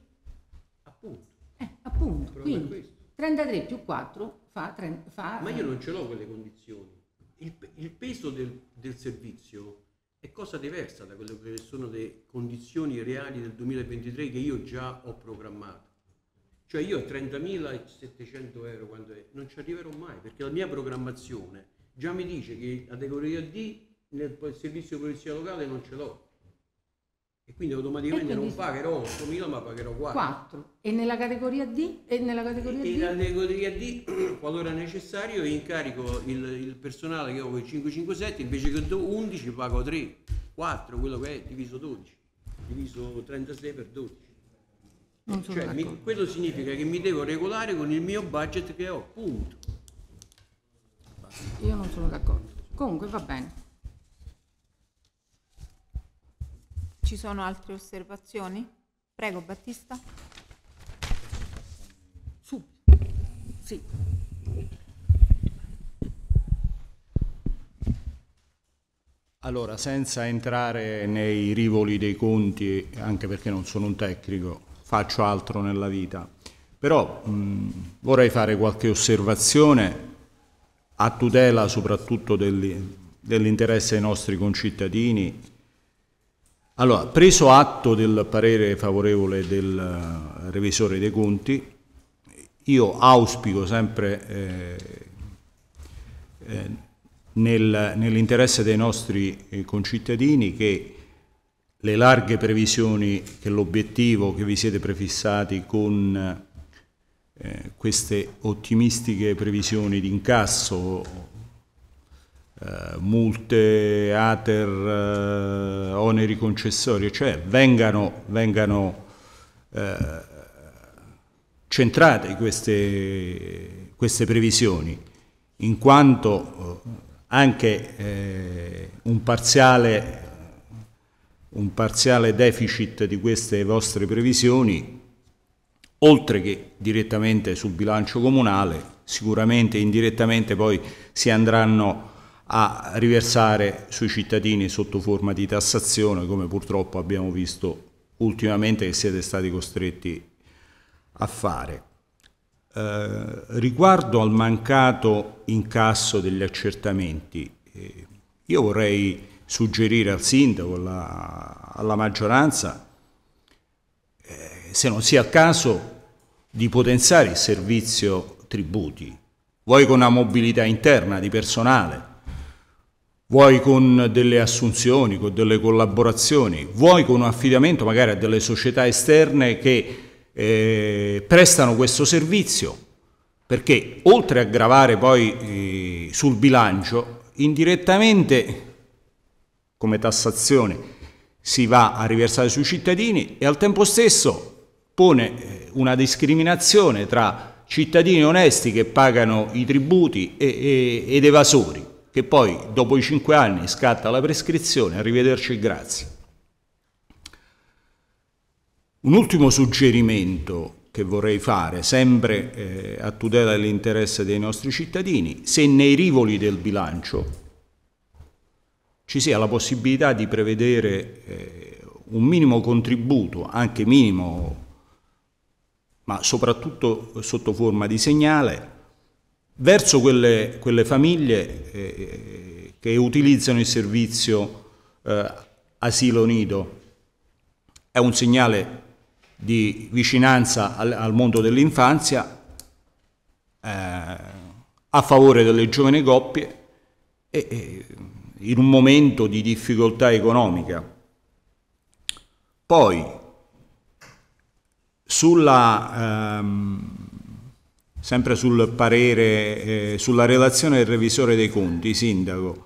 Appunto. Eh, appunto. Quindi 33 più 4 fa, 30, fa... Ma io eh. non ce l'ho quelle condizioni. Il, il peso del, del servizio è cosa diversa da quelle che sono le condizioni reali del 2023 che io già ho programmato. Cioè io a 30.700 euro quando è, non ci arriverò mai perché la mia programmazione già mi dice che la categoria D nel servizio di polizia locale non ce l'ho e quindi automaticamente e quindi non pagherò 8.000 ma pagherò 4. 4. E nella categoria D? E nella categoria, e D? categoria D, [clears throat] qualora necessario, incarico il, il personale che ho con 557, invece che 11 pago 3, 4, quello che è diviso 12, diviso 36 per 12. Non Cioè, mi, questo significa che mi devo regolare con il mio budget che ho, punto. Io non sono d'accordo. Comunque va bene. Ci sono altre osservazioni? Prego Battista. Su. Sì. Allora, senza entrare nei rivoli dei conti, anche perché non sono un tecnico, faccio altro nella vita, però mh, vorrei fare qualche osservazione a tutela soprattutto dell'interesse dei nostri concittadini allora, preso atto del parere favorevole del eh, revisore dei conti, io auspico sempre eh, eh, nel, nell'interesse dei nostri eh, concittadini che le larghe previsioni che l'obiettivo che vi siete prefissati con eh, queste ottimistiche previsioni di incasso eh, multe, ater, eh, oneri concessori, cioè vengano, vengano eh, centrate queste, queste, previsioni, in quanto eh, anche un parziale un parziale deficit di queste vostre previsioni, oltre che direttamente sul bilancio comunale, sicuramente indirettamente poi si andranno a riversare sui cittadini sotto forma di tassazione, come purtroppo abbiamo visto ultimamente che siete stati costretti a fare. Eh, riguardo al mancato incasso degli accertamenti, eh, io vorrei suggerire al sindaco, alla, alla maggioranza, eh, se non sia il caso, di potenziare il servizio tributi, vuoi con una mobilità interna di personale, vuoi con delle assunzioni, con delle collaborazioni, vuoi con un affidamento magari a delle società esterne che eh, prestano questo servizio, perché oltre a gravare poi eh, sul bilancio, indirettamente come tassazione si va a riversare sui cittadini e al tempo stesso pone eh, una discriminazione tra cittadini onesti che pagano i tributi e, e, ed evasori che poi dopo i 5 anni scatta la prescrizione, arrivederci e grazie. Un ultimo suggerimento che vorrei fare, sempre eh, a tutela dell'interesse dei nostri cittadini, se nei rivoli del bilancio ci sia la possibilità di prevedere eh, un minimo contributo, anche minimo, ma soprattutto sotto forma di segnale, verso quelle, quelle famiglie eh, che utilizzano il servizio eh, asilo nido. È un segnale di vicinanza al, al mondo dell'infanzia eh, a favore delle giovani coppie e, e in un momento di difficoltà economica. Poi sulla, ehm, sempre sul parere, eh, sulla relazione del revisore dei conti, sindaco.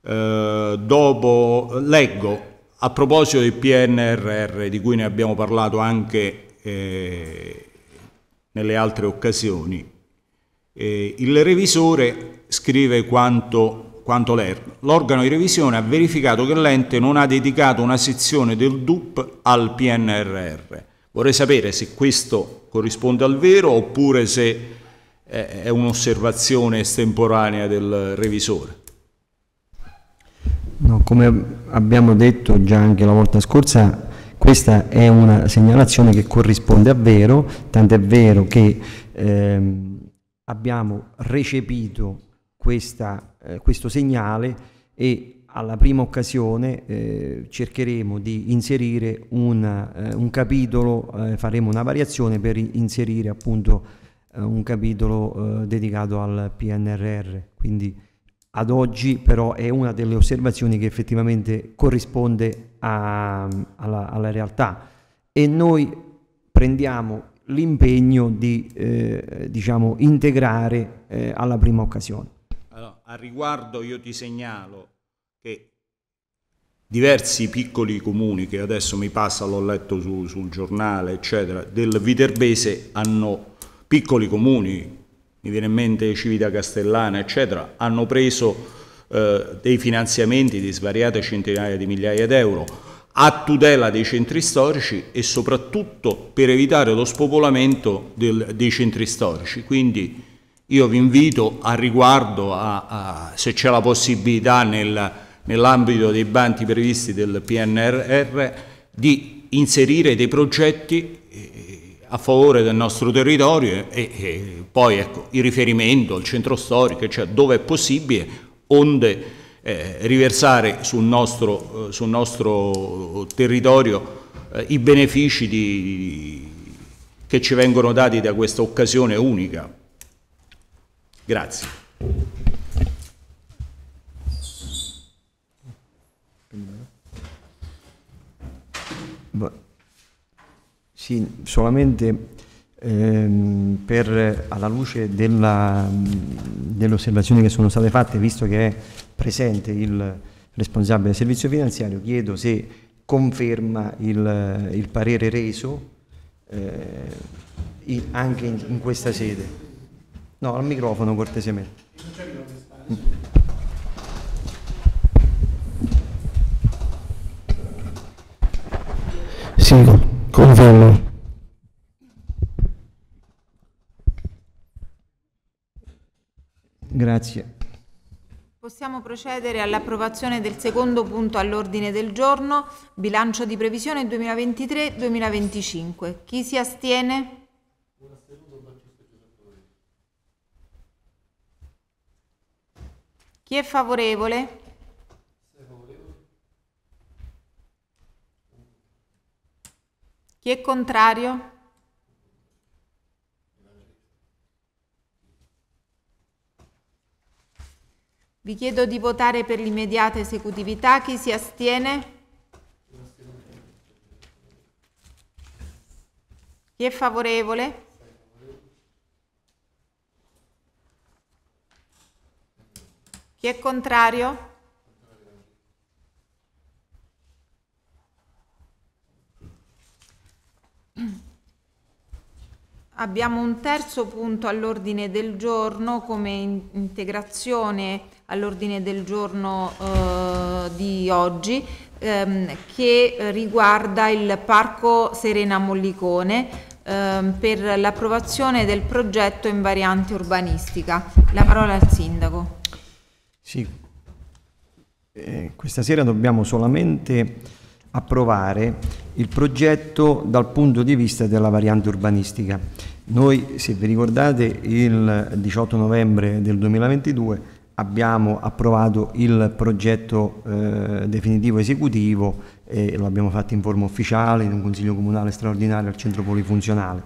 Eh, dopo leggo a proposito del PNRR di cui ne abbiamo parlato anche eh, nelle altre occasioni. Eh, il revisore scrive quanto, quanto l'organo di revisione ha verificato che l'ente non ha dedicato una sezione del DUP al PNRR. Vorrei sapere se questo corrisponde al vero oppure se è un'osservazione estemporanea del revisore. No, come abbiamo detto già anche la volta scorsa, questa è una segnalazione che corrisponde a vero, tant'è vero che ehm, abbiamo recepito questa, eh, questo segnale e alla prima occasione eh, cercheremo di inserire una, eh, un capitolo, eh, faremo una variazione per inserire appunto eh, un capitolo eh, dedicato al PNRR. Quindi ad oggi però è una delle osservazioni che effettivamente corrisponde a, alla, alla, realtà e noi prendiamo l'impegno di eh, diciamo, integrare alla prima occasione. Allora, a riguardo io ti segnalo e diversi piccoli comuni che adesso mi passa, l'ho letto su, sul giornale, eccetera, del Viterbese hanno piccoli comuni, mi viene in mente Civita Castellana, eccetera, hanno preso eh, dei finanziamenti di svariate centinaia di migliaia d'euro a tutela dei centri storici e soprattutto per evitare lo spopolamento del, dei centri storici. Quindi io vi invito a riguardo, a, a, se c'è la possibilità nel, nell'ambito dei bandi previsti del PNRR, di inserire dei progetti eh, a favore del nostro territorio e, e poi ecco, il riferimento al centro storico, cioè dove è possibile, onde eh, riversare sul nostro, eh, sul nostro territorio eh, i benefici di, che ci vengono dati da questa occasione unica. Grazie. Sì, solamente ehm, per, alla luce della, delle osservazioni che sono state fatte, visto che è presente il responsabile del servizio finanziario, chiedo se conferma il, il parere reso eh, in, anche in, in, questa sede. No, al microfono cortesemente. Sì, confermo. Grazie. Possiamo procedere all'approvazione del secondo punto all'ordine del giorno, bilancio di previsione 2023-2025. Chi si astiene? Chi è favorevole? Chi è contrario? Vi chiedo di votare per l'immediata esecutività. Chi si astiene? Chi è favorevole? Chi è contrario? Abbiamo un terzo punto all'ordine del giorno come integrazione all'ordine del giorno eh, di oggi ehm, che riguarda il Parco Serena Mollicone ehm, per l'approvazione del progetto in variante urbanistica. La parola al Sindaco. Sì, eh, questa sera dobbiamo solamente approvare il progetto dal punto di vista della variante urbanistica. Noi, se vi ricordate, il 18 novembre del 2022 abbiamo approvato il progetto eh, definitivo esecutivo e lo abbiamo fatto in forma ufficiale in un Consiglio Comunale straordinario al Centro Polifunzionale.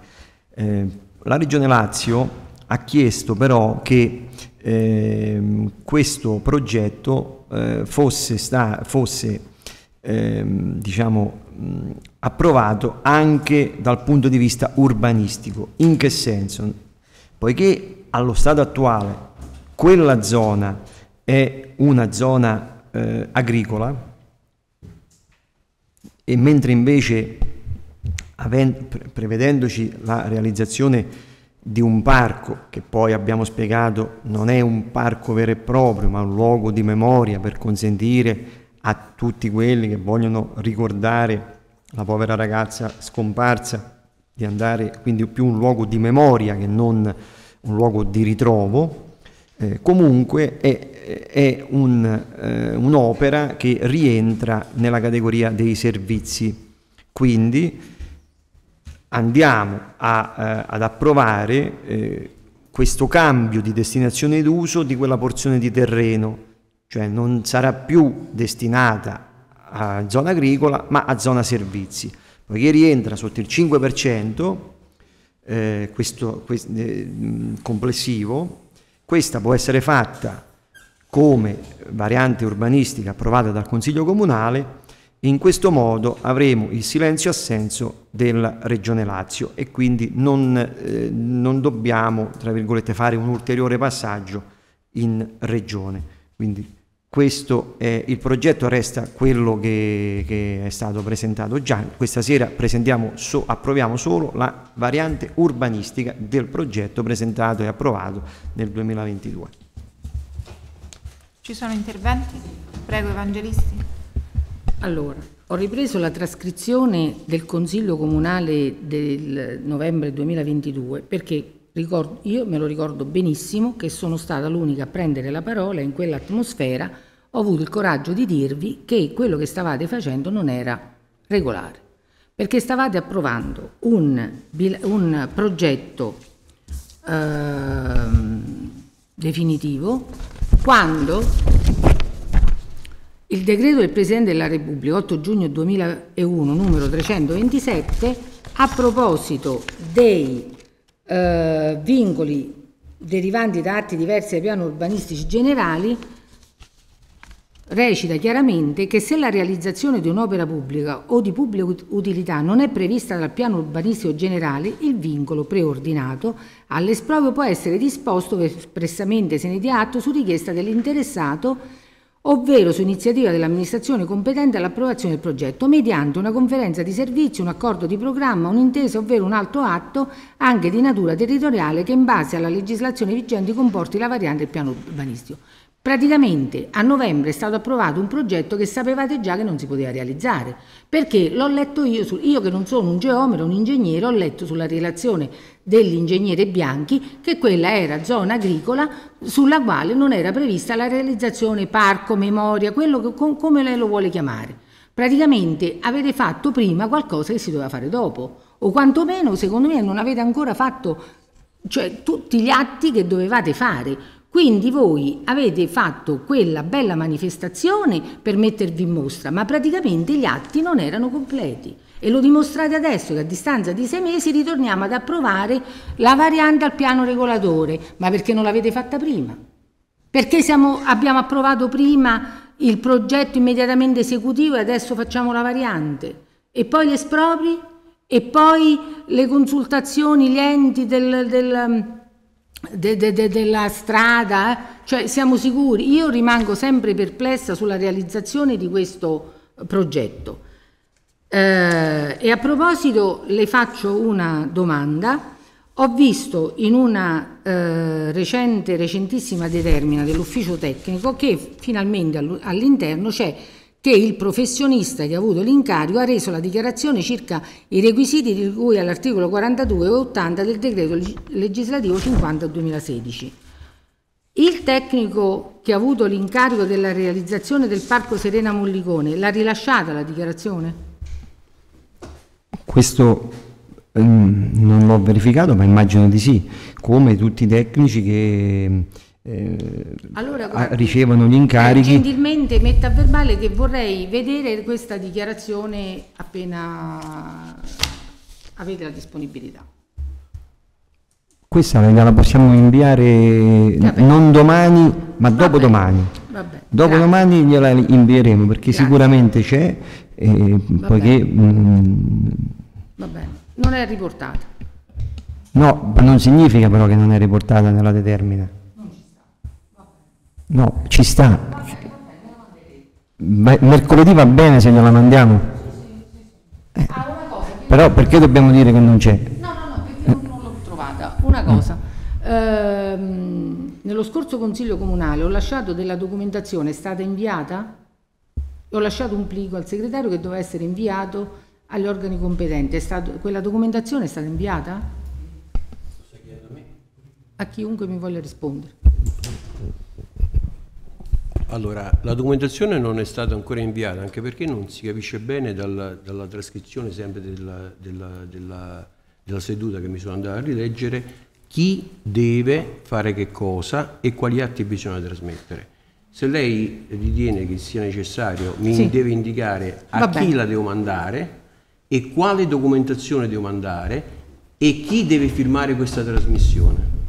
Eh, la Regione Lazio ha chiesto però che eh, questo progetto eh, fosse, sta, fosse ehm, diciamo, mh, approvato anche dal punto di vista urbanistico. In che senso? Poiché allo stato attuale quella zona è una zona eh, agricola e mentre invece avendo, prevedendoci la realizzazione di un parco che poi abbiamo spiegato non è un parco vero e proprio ma un luogo di memoria per consentire a tutti quelli che vogliono ricordare la povera ragazza scomparsa, di andare quindi più un luogo di memoria che non un luogo di ritrovo, eh, comunque è, è un, eh, un'opera che rientra nella categoria dei servizi. Quindi andiamo a, eh, ad approvare eh, questo cambio di destinazione d'uso di quella porzione di terreno cioè non sarà più destinata a zona agricola ma a zona servizi, poiché rientra sotto il 5% eh, questo, quest, eh, complessivo, questa può essere fatta come variante urbanistica approvata dal Consiglio Comunale, in questo modo avremo il silenzio assenso della Regione Lazio e quindi non, eh, non dobbiamo, fare un ulteriore passaggio in Regione. Quindi questo è, il progetto resta quello che, che, è stato presentato già. Questa sera so, approviamo solo la variante urbanistica del progetto presentato e approvato nel 2022. Ci sono interventi? Prego Evangelisti. Allora, ho ripreso la trascrizione del Consiglio Comunale del novembre 2022 perché Ricordo, io me lo ricordo benissimo che sono stata l'unica a prendere la parola in quell'atmosfera, ho avuto il coraggio di dirvi che quello che stavate facendo non era regolare, perché stavate approvando un, un progetto eh, definitivo quando il decreto del Presidente della Repubblica 8 giugno 2001 numero 327 a proposito dei eh, vincoli derivanti da atti diversi dai piani urbanistici generali, recita chiaramente che se la realizzazione di un'opera pubblica o di pubblica utilità non è prevista dal piano urbanistico generale, il vincolo preordinato all'esproprio può essere disposto espressamente se ne dia atto su richiesta dell'interessato ovvero su iniziativa dell'amministrazione competente all'approvazione del progetto, mediante una conferenza di servizio, un accordo di programma, un'intesa, ovvero un altro atto, anche di natura territoriale, che in base alla legislazione vigente comporti la variante del piano urbanistico. Praticamente a novembre è stato approvato un progetto che sapevate già che non si poteva realizzare, perché l'ho letto io, io che non sono un geomero, un ingegnere, ho letto sulla relazione dell'ingegnere Bianchi che quella era zona agricola sulla quale non era prevista la realizzazione parco, memoria, quello che, com, come lei lo vuole chiamare. Praticamente avete fatto prima qualcosa che si doveva fare dopo o quantomeno secondo me non avete ancora fatto cioè, tutti gli atti che dovevate fare. Quindi voi avete fatto quella bella manifestazione per mettervi in mostra, ma praticamente gli atti non erano completi. E lo dimostrate adesso che a distanza di sei mesi ritorniamo ad approvare la variante al piano regolatore, ma perché non l'avete fatta prima? Perché siamo, abbiamo approvato prima il progetto immediatamente esecutivo e adesso facciamo la variante? E poi gli espropri? E poi le consultazioni, gli enti del, del mm, De, de, de, della strada, cioè siamo sicuri. Io rimango sempre perplessa sulla realizzazione di questo progetto. Eh, e a proposito le faccio una domanda. Ho visto in una eh, recente, recentissima determina dell'ufficio tecnico che finalmente all'interno c'è che il professionista che ha avuto l'incarico ha reso la dichiarazione circa i requisiti di cui all'articolo 42 e 80 del decreto legislativo 50 2016. Il tecnico che ha avuto l'incarico della realizzazione del Parco Serena Mollicone l'ha rilasciata la dichiarazione? Questo ehm, non l'ho verificato, ma immagino di sì, come tutti i tecnici che eh, allora, guardi, ricevono gli incarichi. Eh, gentilmente metta a verbale che vorrei vedere questa dichiarazione appena avete la disponibilità. Questa la possiamo inviare Vabbè. non domani, ma Vabbè. dopodomani. Vabbè. Dopodomani gliela invieremo perché Grazie. sicuramente c'è, eh, poiché mh, mm, Va bene, non è riportata. No, non significa però che non è riportata nella determina. Non ci sta. No, ci sta. Va bene, va mercoledì va bene se gliela mandiamo. Sì, sì, sì. Eh. Ah, cosa, però perché dobbiamo dire che non c'è? No, no, no, perché non l'ho trovata. Una mm. cosa. No. Ehm, nello scorso consiglio comunale ho lasciato della documentazione, è stata inviata? Ho lasciato un plico al segretario che doveva essere inviato agli organi competenti. Stato, quella documentazione è stata inviata? A chiunque mi voglia rispondere. Allora, la documentazione non è stata ancora inviata, anche perché non si capisce bene dalla, dalla trascrizione sempre della, della, della, della, seduta che mi sono andata a rileggere chi deve fare che cosa e quali atti bisogna trasmettere. Se lei ritiene che sia necessario, mi sì. deve indicare a chi la devo mandare e quale documentazione devo mandare e chi deve firmare questa trasmissione.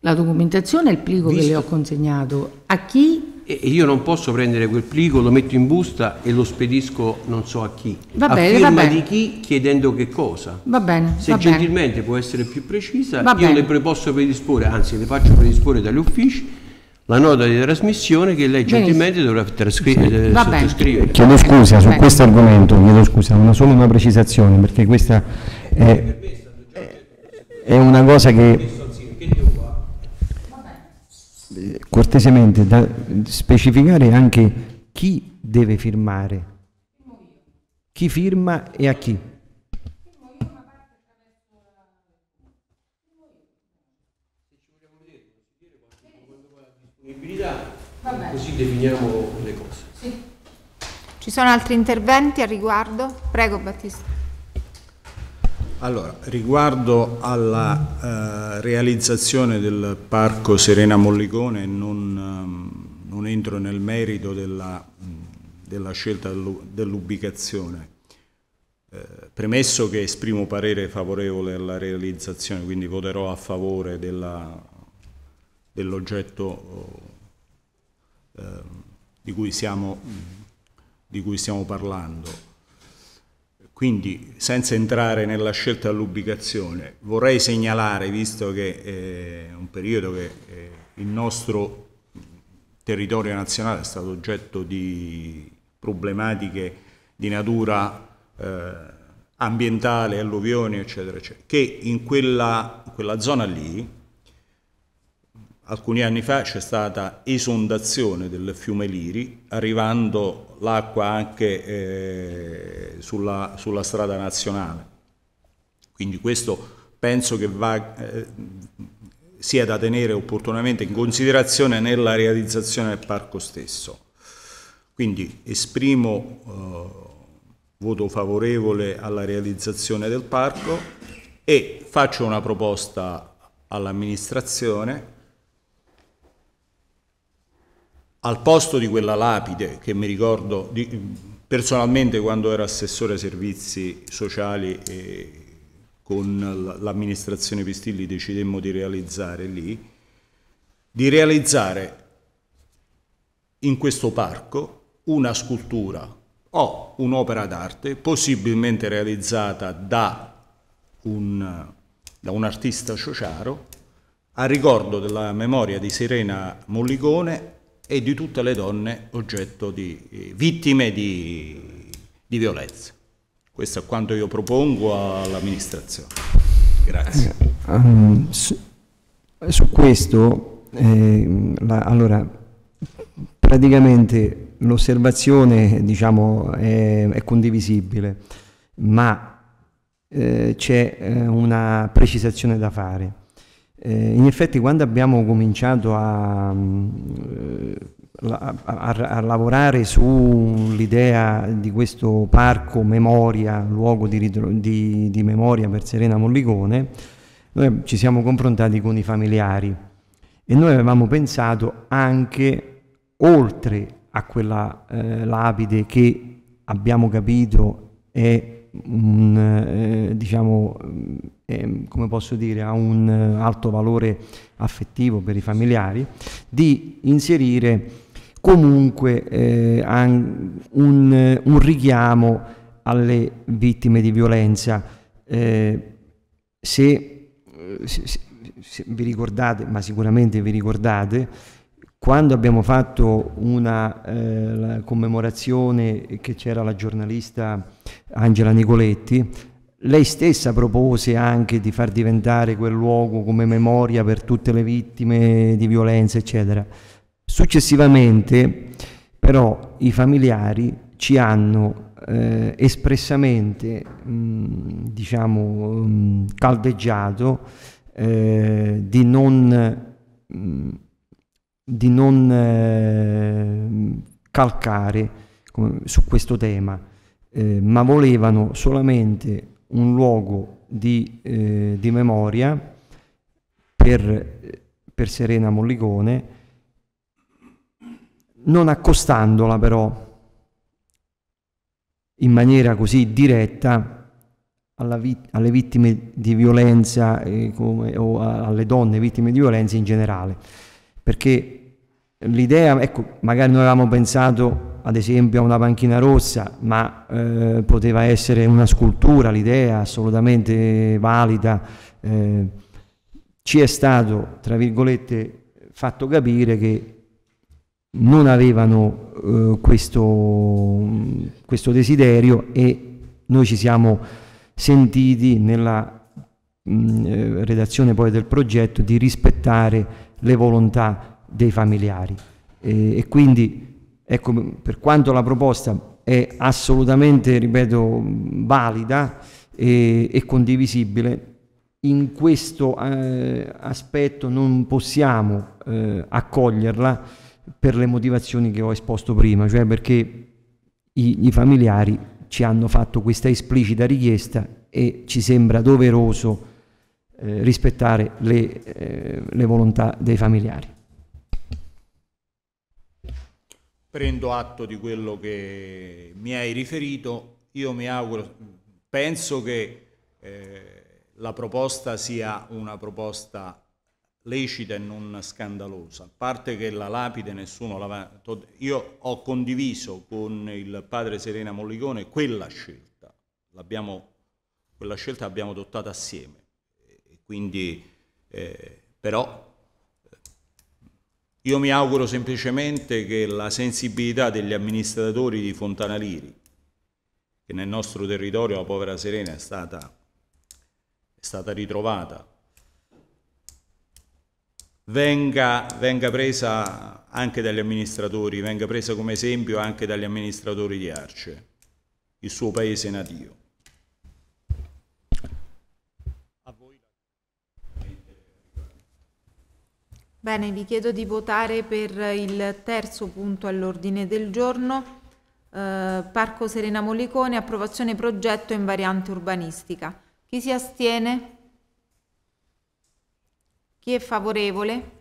La documentazione è il plico Visto... che le ho consegnato. A chi? E io non posso prendere quel plico, lo metto in busta e lo spedisco non so a chi. Va bene, firma va bene. di chi chiedendo che cosa. Va bene. Se va gentilmente bene. può essere più precisa, va io bene. le posso predisporre, anzi le faccio predisporre dagli uffici la nota di trasmissione che lei gentilmente dovrà trascrivere. Eh, sottoscrivere. Chiedo scusa su questo argomento, chiedo scusa, una solo una precisazione perché questa è, è una cosa che cortesemente da specificare anche chi deve firmare, chi firma e a chi. così definiamo le cose. Sì. Ci sono altri interventi a riguardo? Prego Battista. Allora, riguardo alla eh, realizzazione del parco Serena Mollicone, non, ehm, non entro nel merito della, della scelta dell'ubicazione. Eh, premesso che esprimo parere favorevole alla realizzazione, quindi voterò a favore dell'oggetto Ehm, di, cui stiamo, di, cui stiamo, parlando. Quindi, senza entrare nella scelta dell'ubicazione, vorrei segnalare, visto che è un periodo che eh, il nostro territorio nazionale è stato oggetto di problematiche di natura eh, ambientale, alluvioni, eccetera, eccetera, che in quella, in quella zona lì Alcuni anni fa c'è stata esondazione del fiume Liri, arrivando l'acqua anche eh, sulla, sulla, strada nazionale. Quindi questo penso che va, eh, sia da tenere opportunamente in considerazione nella realizzazione del parco stesso. Quindi esprimo eh, voto favorevole alla realizzazione del parco e faccio una proposta all'amministrazione al posto di quella lapide che mi ricordo di, personalmente quando ero assessore ai servizi sociali eh, con l'amministrazione Pistilli decidemmo di realizzare lì, di realizzare in questo parco una scultura o un'opera d'arte possibilmente realizzata da un, da un artista sociaro a ricordo della memoria di Serena Mollicone e di tutte le donne oggetto di eh, vittime di, di, violenza. Questo è quanto io propongo all'amministrazione. Grazie. Eh, um, su, su, questo, eh, la, allora, praticamente l'osservazione diciamo, è, è, condivisibile, ma eh, c'è eh, una precisazione da fare. Eh, in effetti quando abbiamo cominciato a, mm, a, a, a lavorare sull'idea di questo parco memoria, luogo di, di, di memoria per Serena Mollicone, noi ci siamo confrontati con i familiari e noi avevamo pensato anche oltre a quella eh, lapide che abbiamo capito è un, eh, diciamo, eh, ehm, come posso dire, ha un eh, alto valore affettivo per i familiari, di inserire comunque un, un, richiamo alle vittime di violenza. Se, se, se vi ricordate, ma sicuramente vi ricordate, quando abbiamo fatto una eh, commemorazione che c'era la giornalista Angela Nicoletti, lei stessa propose anche di far diventare quel luogo come memoria per tutte le vittime di violenza, eccetera. Successivamente, però, i familiari ci hanno eh, espressamente, mh, diciamo, mh, caldeggiato eh, di non, mh, di non eh, calcare su questo tema eh, ma volevano solamente un luogo di, eh, di memoria per, per, Serena Mollicone, non accostandola però in maniera così diretta vit alle vittime di violenza eh, come, o alle donne vittime di violenza in generale, perché L'idea, ecco, magari noi avevamo pensato ad esempio a una panchina rossa, ma eh, poteva essere una scultura, l'idea assolutamente valida, eh, ci è stato, tra virgolette, fatto capire che non avevano eh, questo, questo, desiderio e noi ci siamo sentiti nella mh, mm, eh, redazione poi del progetto di rispettare le volontà dei familiari. E, e quindi, ecco, per quanto la proposta è assolutamente, ripeto, valida e, e condivisibile, in questo eh, aspetto non possiamo eh, accoglierla per le motivazioni che ho esposto prima, cioè perché i, i familiari ci hanno fatto questa esplicita richiesta e ci sembra doveroso eh, rispettare le, eh, le volontà dei familiari. prendo atto di quello che mi hai riferito, io mi auguro, penso che eh, la proposta sia una proposta lecita e non scandalosa, a parte che la lapide nessuno l'aveva... Io ho condiviso con il padre Serena Mollicone quella scelta, quella scelta l'abbiamo adottata assieme, quindi, eh, però io mi auguro semplicemente che la sensibilità degli amministratori di Fontana Liri, che nel nostro territorio la povera Serena è stata, è stata ritrovata, venga, venga presa anche dagli amministratori, venga presa come esempio anche dagli amministratori di Arce, il suo paese natio. Bene, vi chiedo di votare per il terzo punto all'ordine del giorno. Eh, Parco Serena Molicone, approvazione progetto in variante urbanistica. Chi si astiene? Chi è favorevole?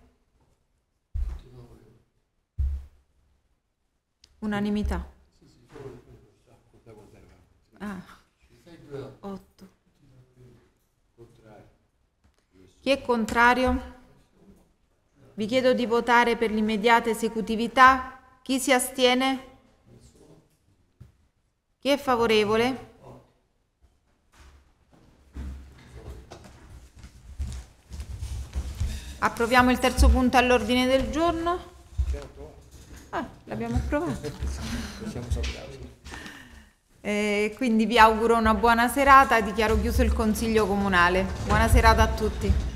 Unanimità. Ah. 8. Chi è contrario? Vi chiedo di votare per l'immediata esecutività. Chi si astiene? Chi è favorevole? Approviamo il terzo punto all'ordine del giorno. Ah, l'abbiamo approvato. Eh, quindi vi auguro una buona serata, dichiaro chiuso il Consiglio Comunale. Buona serata a tutti.